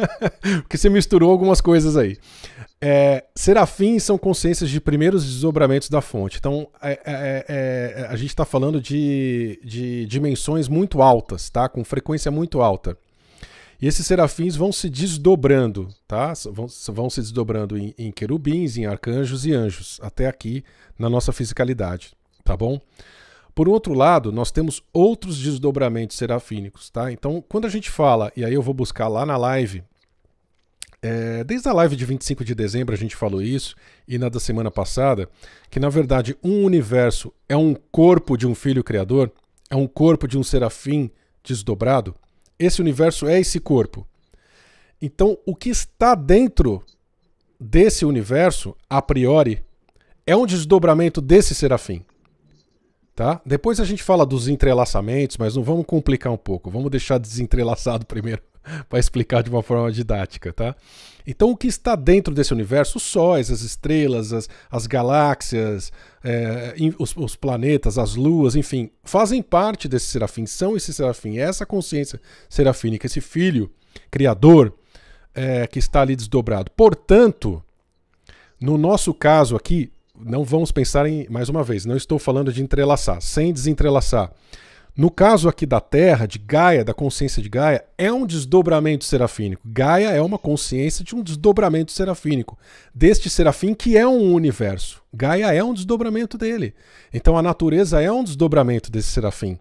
Porque você misturou algumas coisas aí. É, serafins são consciências de primeiros desdobramentos da fonte. Então, é, é, é, é a gente está falando de, de dimensões muito altas, tá? Com frequência muito alta. E esses serafins vão se desdobrando, tá? Vão, vão se desdobrando em, em, querubins, em arcanjos e anjos, até aqui na nossa fisicalidade, tá bom? Por outro lado, nós temos outros desdobramentos serafínicos, tá? Então, quando a gente fala, e aí eu vou buscar lá na live, é, desde a live de 25 de dezembro a gente falou isso, e na da semana passada, que na verdade um universo é um corpo de um filho criador, é um corpo de um serafim desdobrado, esse universo é esse corpo. Então, o que está dentro desse universo, a priori, é um desdobramento desse serafim. Tá? Depois a gente fala dos entrelaçamentos, mas não vamos complicar um pouco. Vamos deixar desentrelaçado primeiro. para explicar de uma forma didática, tá? Então, o que está dentro desse universo? Os sóis, as estrelas, as, as galáxias, é, os, os, planetas, as luas, enfim, fazem parte desse serafim, são esse serafim. É essa consciência serafínica, esse filho criador é, que está ali desdobrado. Portanto, no nosso caso aqui, não vamos pensar em, mais uma vez, não estou falando de entrelaçar, sem desentrelaçar. No caso aqui da Terra, de Gaia, da consciência de Gaia, é um desdobramento serafínico. Gaia é uma consciência de um desdobramento serafínico, deste serafim que é um universo. Gaia é um desdobramento dele. Então a natureza é um desdobramento desse serafim.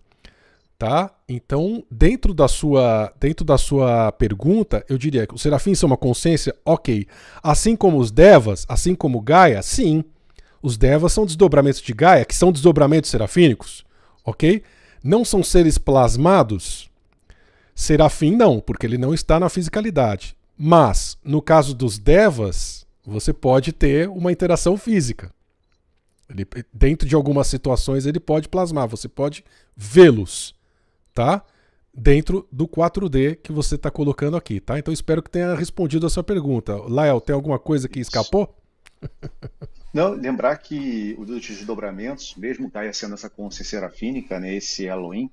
Tá? Então, dentro da sua, dentro da sua pergunta, eu diria que os serafins são uma consciência, OK. Assim como os devas, assim como Gaia, sim. Os devas são desdobramentos de Gaia, que são desdobramentos serafínicos, OK? não são seres plasmados? Serafim não, porque ele não está na fisicalidade. Mas, no caso dos devas, você pode ter uma interação física. Ele, dentro de algumas situações ele pode plasmar, você pode vê-los, tá? Dentro do 4D que você está colocando aqui, tá? Então espero que tenha respondido a sua pergunta. Lael, tem alguma coisa que escapou? Não, lembrar que o dos desdobramentos, mesmo Gaia tá sendo essa consciência serafínica, né, esse Halloween,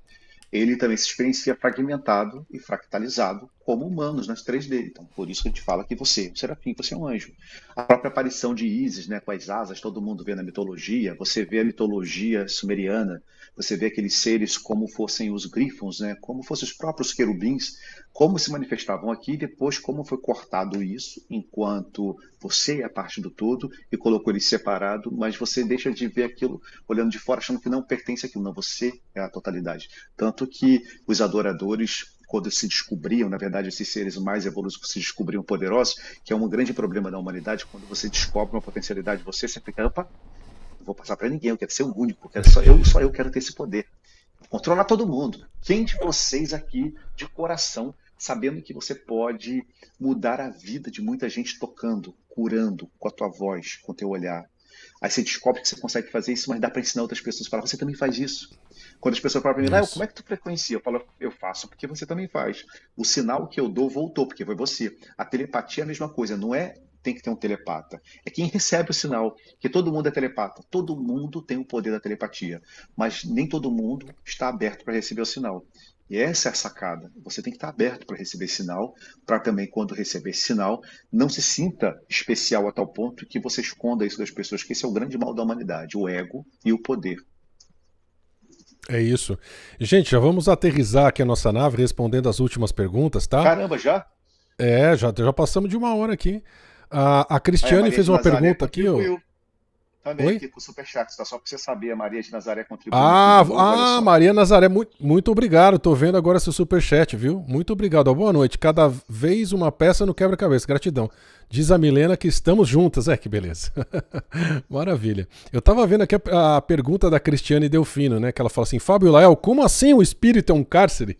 ele também se experiencia fragmentado e fractalizado como humanos, nas 3D. Então, por isso que a gente fala que você, o serafim, você é um anjo. A própria aparição de Isis, né, com as asas, todo mundo vê na mitologia, você vê a mitologia sumeriana, você vê aqueles seres como fossem os grifons, né, como fossem os próprios querubins, como se manifestavam aqui e depois como foi cortado isso, enquanto você é parte do todo e colocou ele separado, mas você deixa de ver aquilo olhando de fora, achando que não pertence aquilo, não, você é a totalidade. Tanto que os adoradores quando se descobriam, na verdade, esses seres mais evoluídos se descobriam poderosos, que é um grande problema da humanidade, quando você descobre uma potencialidade, você se fica, opa, não vou passar para ninguém, eu quero ser o único, quero só eu, só eu quero ter esse poder. Controlar todo mundo. Quem de vocês aqui, de coração, sabendo que você pode mudar a vida de muita gente tocando, curando com a tua voz, com o teu olhar, Aí você descobre que você consegue fazer isso, mas dá para ensinar outras pessoas. Fala, você também faz isso. Quando as pessoas falam para mim, ah, como é que tu frequencia? Eu falo, eu faço porque você também faz. O sinal que eu dou voltou, porque foi você. A telepatia é a mesma coisa, não é tem que ter um telepata. É quem recebe o sinal, que todo mundo é telepata. Todo mundo tem o poder da telepatia, mas nem todo mundo está aberto para receber o sinal. E essa é a sacada. Você tem que estar aberto para receber sinal, para também, quando receber sinal, não se sinta especial a tal ponto que você esconda isso das pessoas, que esse é o grande mal da humanidade, o ego e o poder. É isso. Gente, já vamos aterrizar aqui a nossa nave respondendo as últimas perguntas, tá? Caramba, já? É, já, já passamos de uma hora aqui. A, a Cristiane fez uma pergunta aqui, ó. Também, Oi? aqui com o Superchat, tá? Só pra você saber, a Maria de Nazaré contribuiu. Ah, ah Maria Nazaré, muito, muito obrigado. Tô vendo agora seu Superchat, viu? Muito obrigado. boa noite. Cada vez uma peça no quebra-cabeça. Gratidão. Diz a Milena que estamos juntas. É, que beleza. Maravilha. Eu tava vendo aqui a, a, pergunta da Cristiane Delfino, né? Que ela fala assim: Fábio Lael, como assim o espírito é um cárcere?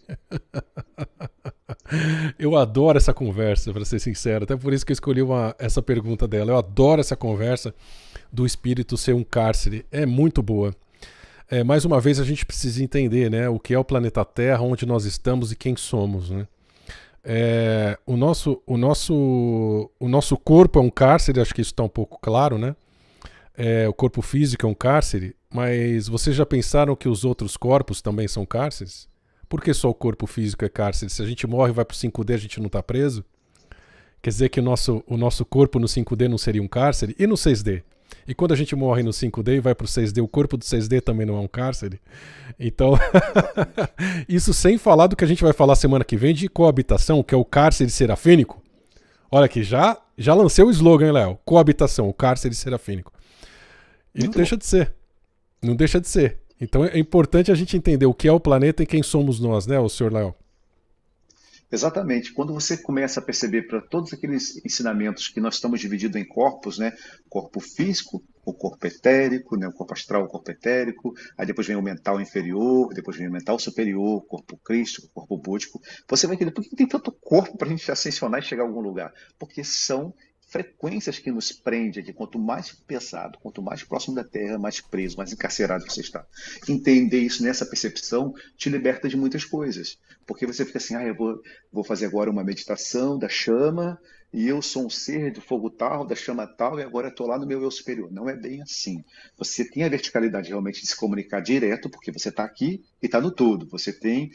eu adoro essa conversa, para ser sincero. Até por isso que eu escolhi uma, essa pergunta dela. Eu adoro essa conversa do espírito ser um cárcere. É muito boa. É, mais uma vez a gente precisa entender né, o que é o planeta Terra, onde nós estamos e quem somos. Né? É, o, nosso, o, nosso, o nosso corpo é um cárcere, acho que isso está um pouco claro, né? É, o corpo físico é um cárcere, mas vocês já pensaram que os outros corpos também são cárceres? Por que só o corpo físico é cárcere? Se a gente morre e vai para o 5D, a gente não está preso? Quer dizer que o nosso, o nosso corpo no 5D não seria um cárcere? E no 6D? E quando a gente morre no 5D e vai pro 6D, o corpo do 6D também não é um cárcere. Então, isso sem falar do que a gente vai falar semana que vem de coabitação, que é o cárcere serafínico. Olha aqui, já, já lancei o slogan, Léo? Coabitação, o cárcere serafínico. E não deixa de ser. Não deixa de ser. Então é importante a gente entender o que é o planeta e quem somos nós, né, o senhor Léo? Exatamente. Quando você começa a perceber para todos aqueles ensinamentos que nós estamos divididos em corpos, né? Corpo físico, o corpo etérico, né? o corpo astral, o corpo etérico, aí depois vem o mental inferior, depois vem o mental superior, o corpo crístico, o corpo búdico. Você vai entender por que tem tanto corpo para a gente ascensionar e chegar a algum lugar? Porque são frequências que nos prende aqui. Quanto mais pesado, quanto mais próximo da Terra, mais preso, mais encarcerado você está. Entender isso nessa percepção te liberta de muitas coisas. Porque você fica assim, ah, eu vou, vou fazer agora uma meditação da chama, e eu sou um ser do fogo tal, da chama tal, e agora estou lá no meu eu superior. Não é bem assim. Você tem a verticalidade realmente de se comunicar direto, porque você está aqui e está no todo. Você tem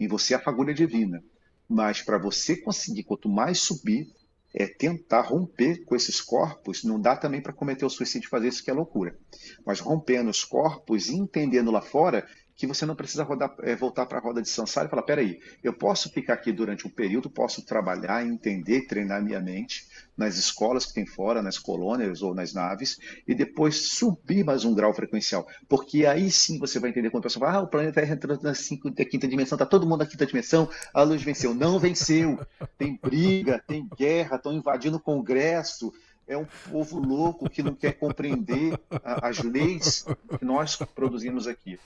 em você a fagulha divina. Mas para você conseguir, quanto mais subir, é, tentar romper com esses corpos, não dá também para cometer o suicídio fazer isso que é loucura, mas rompendo os corpos e entendendo lá fora que você não precisa rodar, é, voltar para a roda de samsara e falar, peraí, eu posso ficar aqui durante um período, posso trabalhar, entender, treinar minha mente nas escolas que tem fora, nas colônias ou nas naves, e depois subir mais um grau frequencial. Porque aí sim você vai entender quando a pessoa fala, ah, o planeta é entrando na, cinco, na quinta dimensão, está todo mundo na quinta dimensão, a luz venceu. Não venceu. Tem briga, tem guerra, estão invadindo o Congresso, é um povo louco que não quer compreender as leis que nós produzimos aqui.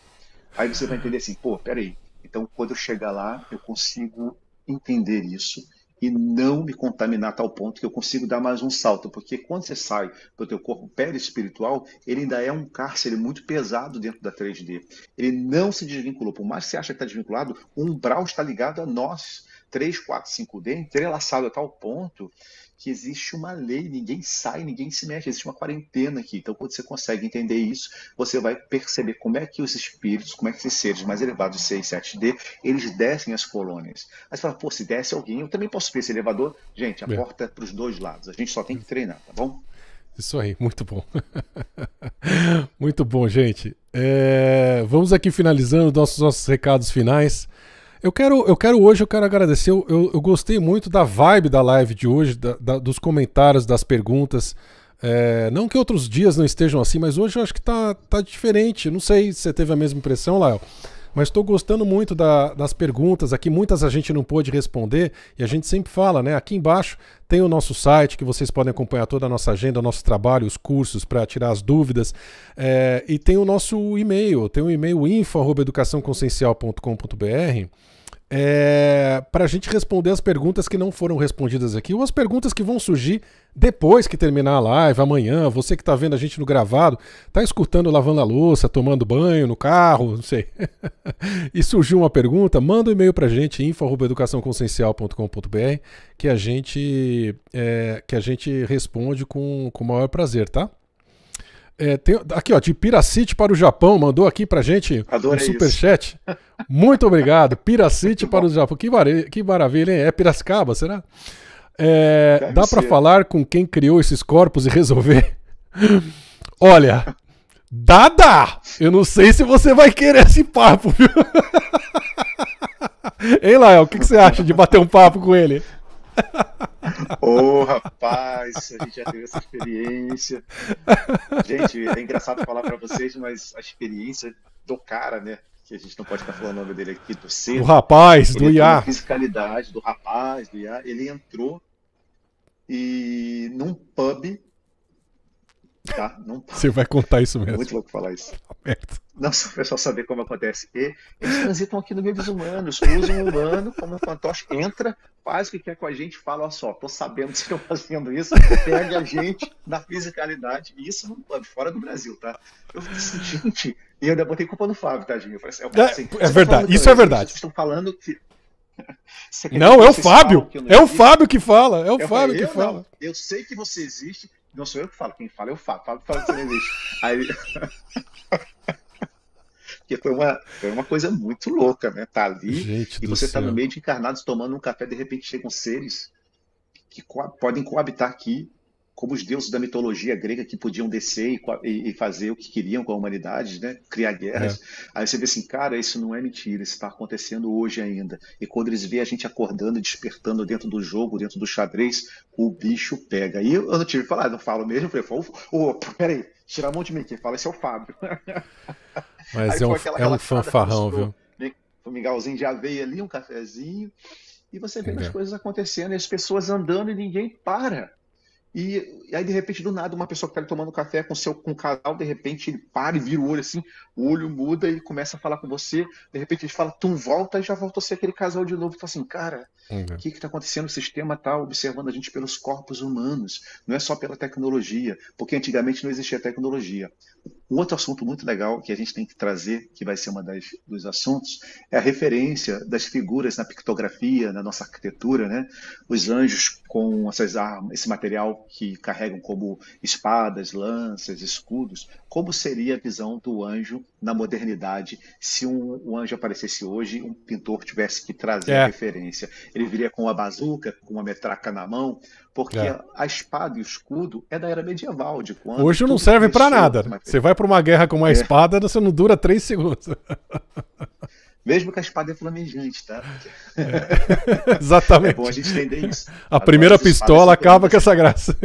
Aí você vai entender assim, pô, peraí. Então, quando eu chegar lá, eu consigo entender isso e não me contaminar a tal ponto que eu consigo dar mais um salto, porque quando você sai do teu corpo perispiritual, ele ainda é um cárcere muito pesado dentro da 3D. Ele não se desvinculou, por mais que você ache que está desvinculado, o umbral está ligado a nós, 3, 4, 5D, entrelaçado a tal ponto que existe uma lei, ninguém sai, ninguém se mexe, existe uma quarentena aqui. Então, quando você consegue entender isso, você vai perceber como é que os espíritos, como é que esses seres mais elevados, 6, 7D, eles descem as colônias. Aí você fala, pô, se desce alguém, eu também posso subir esse elevador. Gente, a Bem. É. porta é para os dois lados, a gente só tem que treinar, tá bom? Isso aí, muito bom. muito bom, gente. É... Vamos aqui finalizando nossos, nossos recados finais. Eu quero, eu quero hoje, eu quero agradecer. Eu, eu, eu gostei muito da vibe da live de hoje, da, da, dos comentários, das perguntas. É, não que outros dias não estejam assim, mas hoje eu acho que tá, tá diferente. Não sei se você teve a mesma impressão, Léo. Mas estou gostando muito da, das perguntas aqui, muitas a gente não pôde responder e a gente sempre fala, né? Aqui embaixo tem o nosso site que vocês podem acompanhar toda a nossa agenda, o nosso trabalho, os cursos para tirar as dúvidas. É, e tem o nosso e-mail, tem o e-mail info.educaçãoconsciencial.com.br é, para a gente responder as perguntas que não foram respondidas aqui, ou as perguntas que vão surgir depois que terminar a live, amanhã, você que está vendo a gente no gravado, está escutando lavando a louça, tomando banho no carro, não sei. e surgiu uma pergunta, manda um e-mail para a gente, info.educaçãoconsciencial.com.br, que a gente é, que a gente responde com o maior prazer, tá? É, tem, aqui, ó, de Piracite para o Japão, mandou aqui pra gente Adorei um superchat. Muito obrigado. Piracite para o Japão. Que, mar que maravilha, hein? É Piracicaba, será? É, dá para falar com quem criou esses corpos e resolver? Olha, Dada! Eu não sei se você vai querer esse papo, viu? Ei, Lael, o que, que, você acha de bater um papo com ele? Ô, oh, rapaz, a gente já teve essa experiência. Gente, é engraçado falar para vocês, mas a experiência do cara, né? Que a gente não pode estar falando o nome dele aqui, do ser. O rapaz, do IA. fiscalidade do rapaz, do IA. Ele entrou e num pub Tá? Não tá. Você vai contar isso mesmo. É muito louco falar isso. Aperto. Tá não, só o é pessoal saber como acontece. E eles transitam aqui no meio dos humanos, usam o humano como fantoche, entra, faz o que quer com a gente, fala, olha só, tô sabendo que estão tá fazendo isso, pega a gente na fisicalidade. E isso não pode, é fora do Brasil, tá? Eu falei assim, gente, e eu ainda botei culpa no Fábio, tadinho. Tá, eu falei assim, é, é verdade, isso é verdade. Vocês estão falando que não, é o Fábio. É o Fábio que fala. É o eu Fábio falei, que fala. Não. eu sei que você existe. Não sou eu que falo, quem fala é o Fábio. Fábio fala que você não existe. Aí. Porque foi uma, foi uma coisa muito louca, né? Tá ali Gente e você tá no meio de encarnados tomando um café, de repente chegam seres que co podem coabitar aqui como os deuses da mitologia grega que podiam descer e, e fazer o que queriam com a humanidade, né? criar guerras. É. Aí você vê assim, cara, isso não é mentira, isso está acontecendo hoje ainda. E quando eles veem a gente acordando, despertando dentro do jogo, dentro do xadrez, o bicho pega. E eu, eu não tive que falar, não falo mesmo, eu falei, oh, peraí, tira um monte de mim que fala, esse é o Fábio. Mas é um, é um fanfarrão, viu? Né? Mingauzinho de aveia ali, um cafezinho, e você vê as coisas acontecendo, e as pessoas andando e ninguém para. E, e aí, de repente, do nada, uma pessoa que está ali tomando café com seu com o casal, de repente, ele para e vira o olho assim, o olho muda e começa a falar com você, de repente ele fala, tu volta e já voltou a ser aquele casal de novo. Tu fala assim, cara, uhum. o uhum. que está acontecendo? O sistema está observando a gente pelos corpos humanos, não é só pela tecnologia, porque antigamente não existia tecnologia. Um outro assunto muito legal que a gente tem que trazer, que vai ser uma das dos assuntos, é a referência das figuras na pictografia, na nossa arquitetura, né? Os anjos com essas armas, esse material que carregam como espadas, lanças, escudos. Como seria a visão do anjo na modernidade se um, um, anjo aparecesse hoje, um pintor tivesse que trazer é. a referência. Ele viria com uma bazuca, com uma metraca na mão, porque é. a espada e o escudo é da era medieval. De quando hoje não serve para nada. Você vai para uma guerra com uma é. espada, você não dura três segundos. Mesmo que a espada é flamejante, tá? É. Exatamente. É bom a gente entender isso. A, a primeira pistola acaba com essa graça.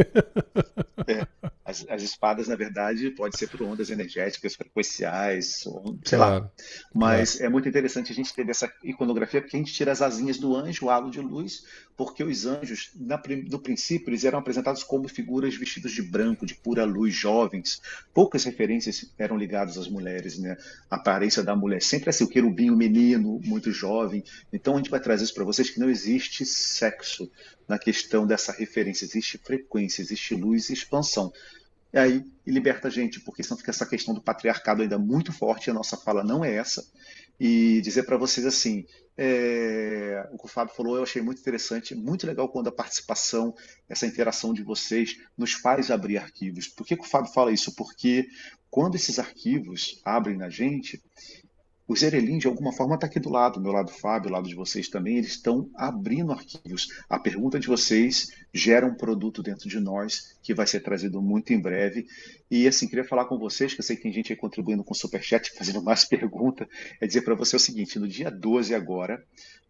É as, as, espadas, na verdade, pode ser por ondas energéticas, frequenciais, ou, sei claro. lá. Mas é muito interessante a gente ter essa iconografia, porque a gente tira as asinhas do anjo, o halo de luz, porque os anjos, na, no princípio, eles eram apresentados como figuras vestidas de branco, de pura luz, jovens. Poucas referências eram ligadas às mulheres, né? A aparência da mulher sempre é assim, o querubim, o menino, muito jovem. Então a gente vai trazer isso para vocês que não existe sexo na questão dessa referência, existe frequência, existe luz e expansão. E aí e liberta a gente, porque senão fica essa questão do patriarcado ainda muito forte, a nossa fala não é essa. E dizer para vocês assim, é, o que o Fábio falou eu achei muito interessante, muito legal quando a participação, essa interação de vocês nos faz abrir arquivos. Por que, que o Fábio fala isso? Porque quando esses arquivos abrem na gente, os Erelim, de alguma forma, está aqui do lado, meu lado Fábio, o lado de vocês também, eles estão abrindo arquivos. A pergunta de vocês gera um produto dentro de nós que vai ser trazido muito em breve. E assim, queria falar com vocês, que eu sei que tem gente aí contribuindo com o Superchat, fazendo mais pergunta, é dizer para você o seguinte: no dia 12 agora,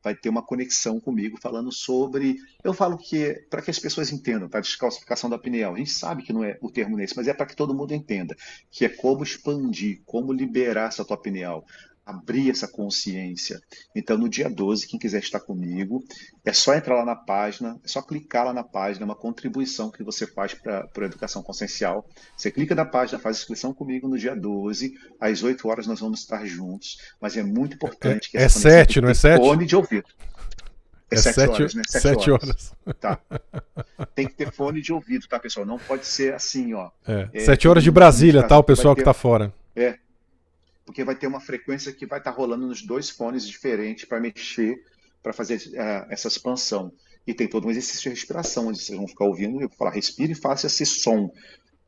vai ter uma conexão comigo falando sobre. Eu falo que, para que as pessoas entendam, tá? Descalcificação da pineal. A gente sabe que não é o termo nesse, mas é para que todo mundo entenda, que é como expandir, como liberar essa tua pineal abrir essa consciência. Então, no dia 12, quem quiser estar comigo, é só entrar lá na página, é só clicar lá na página, é uma contribuição que você faz para a educação consciencial. Você clica na página, faz inscrição comigo no dia 12, às 8 horas nós vamos estar juntos. Mas é muito importante que é essa É 7, não é 7? Fone de ouvido. É, é sete, sete horas, né? Sete, sete horas. horas. Tá. Tem que ter fone de ouvido, tá, pessoal? Não pode ser assim, ó. É. é sete horas de Brasília, tá, tá? O assim, pessoal ter... que tá fora. É, porque vai ter uma frequência que vai estar tá rolando nos dois fones diferentes para mexer, para fazer uh, essa expansão. E tem todo um exercício de respiração, onde vocês vão ficar ouvindo e eu falar, respire e faça esse som.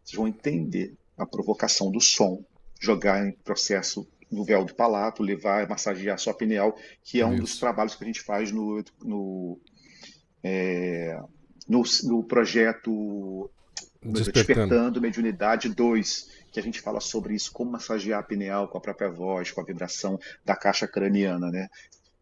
Vocês vão entender a provocação do som, jogar em processo no véu do palato, levar, massagear a sua pineal, que é um Isso. dos trabalhos que a gente faz no, no, é, no, no projeto Despertando. Despertando Mediunidade 2, que a gente fala sobre isso, como massagear a pineal com a própria voz, com a vibração da caixa craniana, né?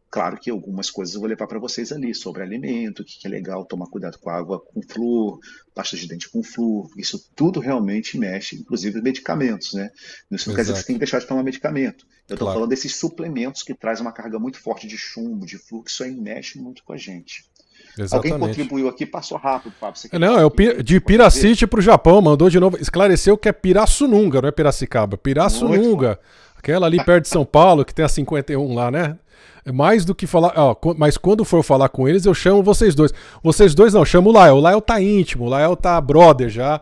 Claro que algumas coisas eu vou levar para vocês ali, sobre alimento, o que, que é legal, tomar cuidado com água com flúor, pasta de dente com flúor, isso tudo realmente mexe, inclusive medicamentos, né? Isso não quer dizer que você tem que deixar de tomar medicamento. Eu estou claro. falando desses suplementos que traz uma carga muito forte de chumbo, de flúor, que isso aí mexe muito com a gente. Exatamente. Alguém contribuiu aqui, passou rápido, Fábio. não, é o pi de Piracite para o Japão, mandou de novo, esclareceu que é Pirassununga, não é Piracicaba, Pirassununga. Aquela ali perto de São Paulo, que tem a 51 lá, né? É mais do que falar. Ó, mas quando for falar com eles, eu chamo vocês dois. Vocês dois não, chamo o Lael. O Lael tá íntimo, o Lael tá brother já.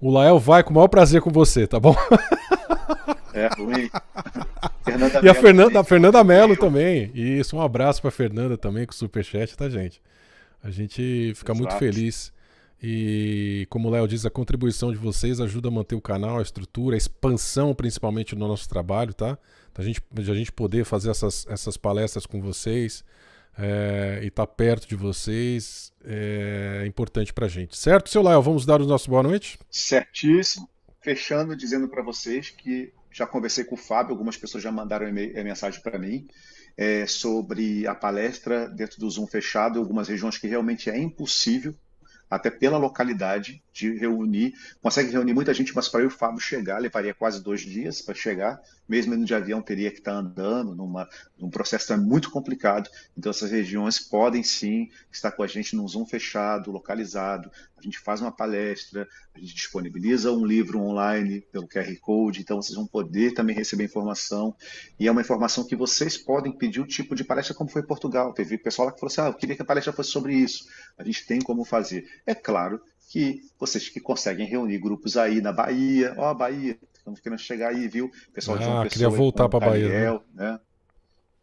O Lael vai com o maior prazer com você, tá bom? É, ruim. e a Fernanda, a Fernanda Melo também. Isso, um abraço pra Fernanda também com o Superchat, tá, gente? A gente fica Exato. muito feliz. E como o Léo diz, a contribuição de vocês ajuda a manter o canal, a estrutura, a expansão principalmente no nosso trabalho, tá? A gente, a gente poder fazer essas, essas palestras com vocês é, e estar tá perto de vocês eh, é importante pra gente. Certo, seu Léo? Vamos dar o nosso boa noite? Certíssimo. Fechando, dizendo para vocês que já conversei com o Fábio, algumas pessoas já mandaram eh, mensagem para mim é, sobre a palestra dentro do Zoom fechado, em algumas regiões que realmente é impossível, até pela localidade, de reunir. Consegue reunir muita gente, mas para eu e o Fábio chegar, levaria quase dois dias para chegar, mesmo indo de avião, teria que estar andando, numa, num processo é muito complicado. Então, essas regiões podem sim estar com a gente no Zoom fechado, localizado, a gente faz uma palestra, a gente disponibiliza um livro online pelo QR Code, então vocês vão poder também receber informação. E é uma informação que vocês podem pedir o tipo de palestra, como foi em Portugal. Teve pessoal lá que falou assim: ah, eu queria que a palestra fosse sobre isso. A gente tem como fazer. É claro que vocês que conseguem reunir grupos aí na Bahia, ó, oh, Bahia, estamos querendo chegar aí, viu? Pessoal ah, de João Pessoa, queria voltar para Bahia. Né? Né?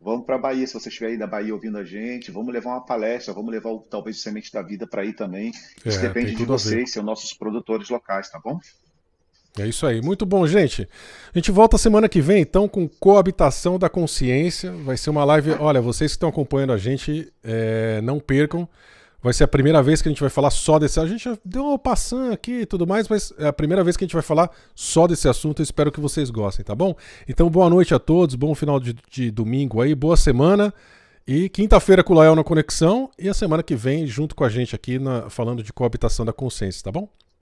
Vamos para a Bahia, se você estiver aí da Bahia ouvindo a gente, vamos levar uma palestra, vamos levar o, talvez o Semente da Vida para aí também. É, isso é, depende de vocês, são nossos produtores locais, tá bom? É isso aí. Muito bom, gente. A gente volta semana que vem, então, com Coabitação da Consciência. Vai ser uma live. Olha, vocês que estão acompanhando a gente, é... não percam. Vai ser a primeira vez que a gente vai falar só desse. A gente já deu uma passando aqui e tudo mais, mas é a primeira vez que a gente vai falar só desse assunto. Eu espero que vocês gostem, tá bom? Então, boa noite a todos, bom final de, de domingo aí, boa semana. E quinta-feira com o Lael na Conexão e a semana que vem junto com a gente aqui na, falando de coabitação da consciência, tá bom?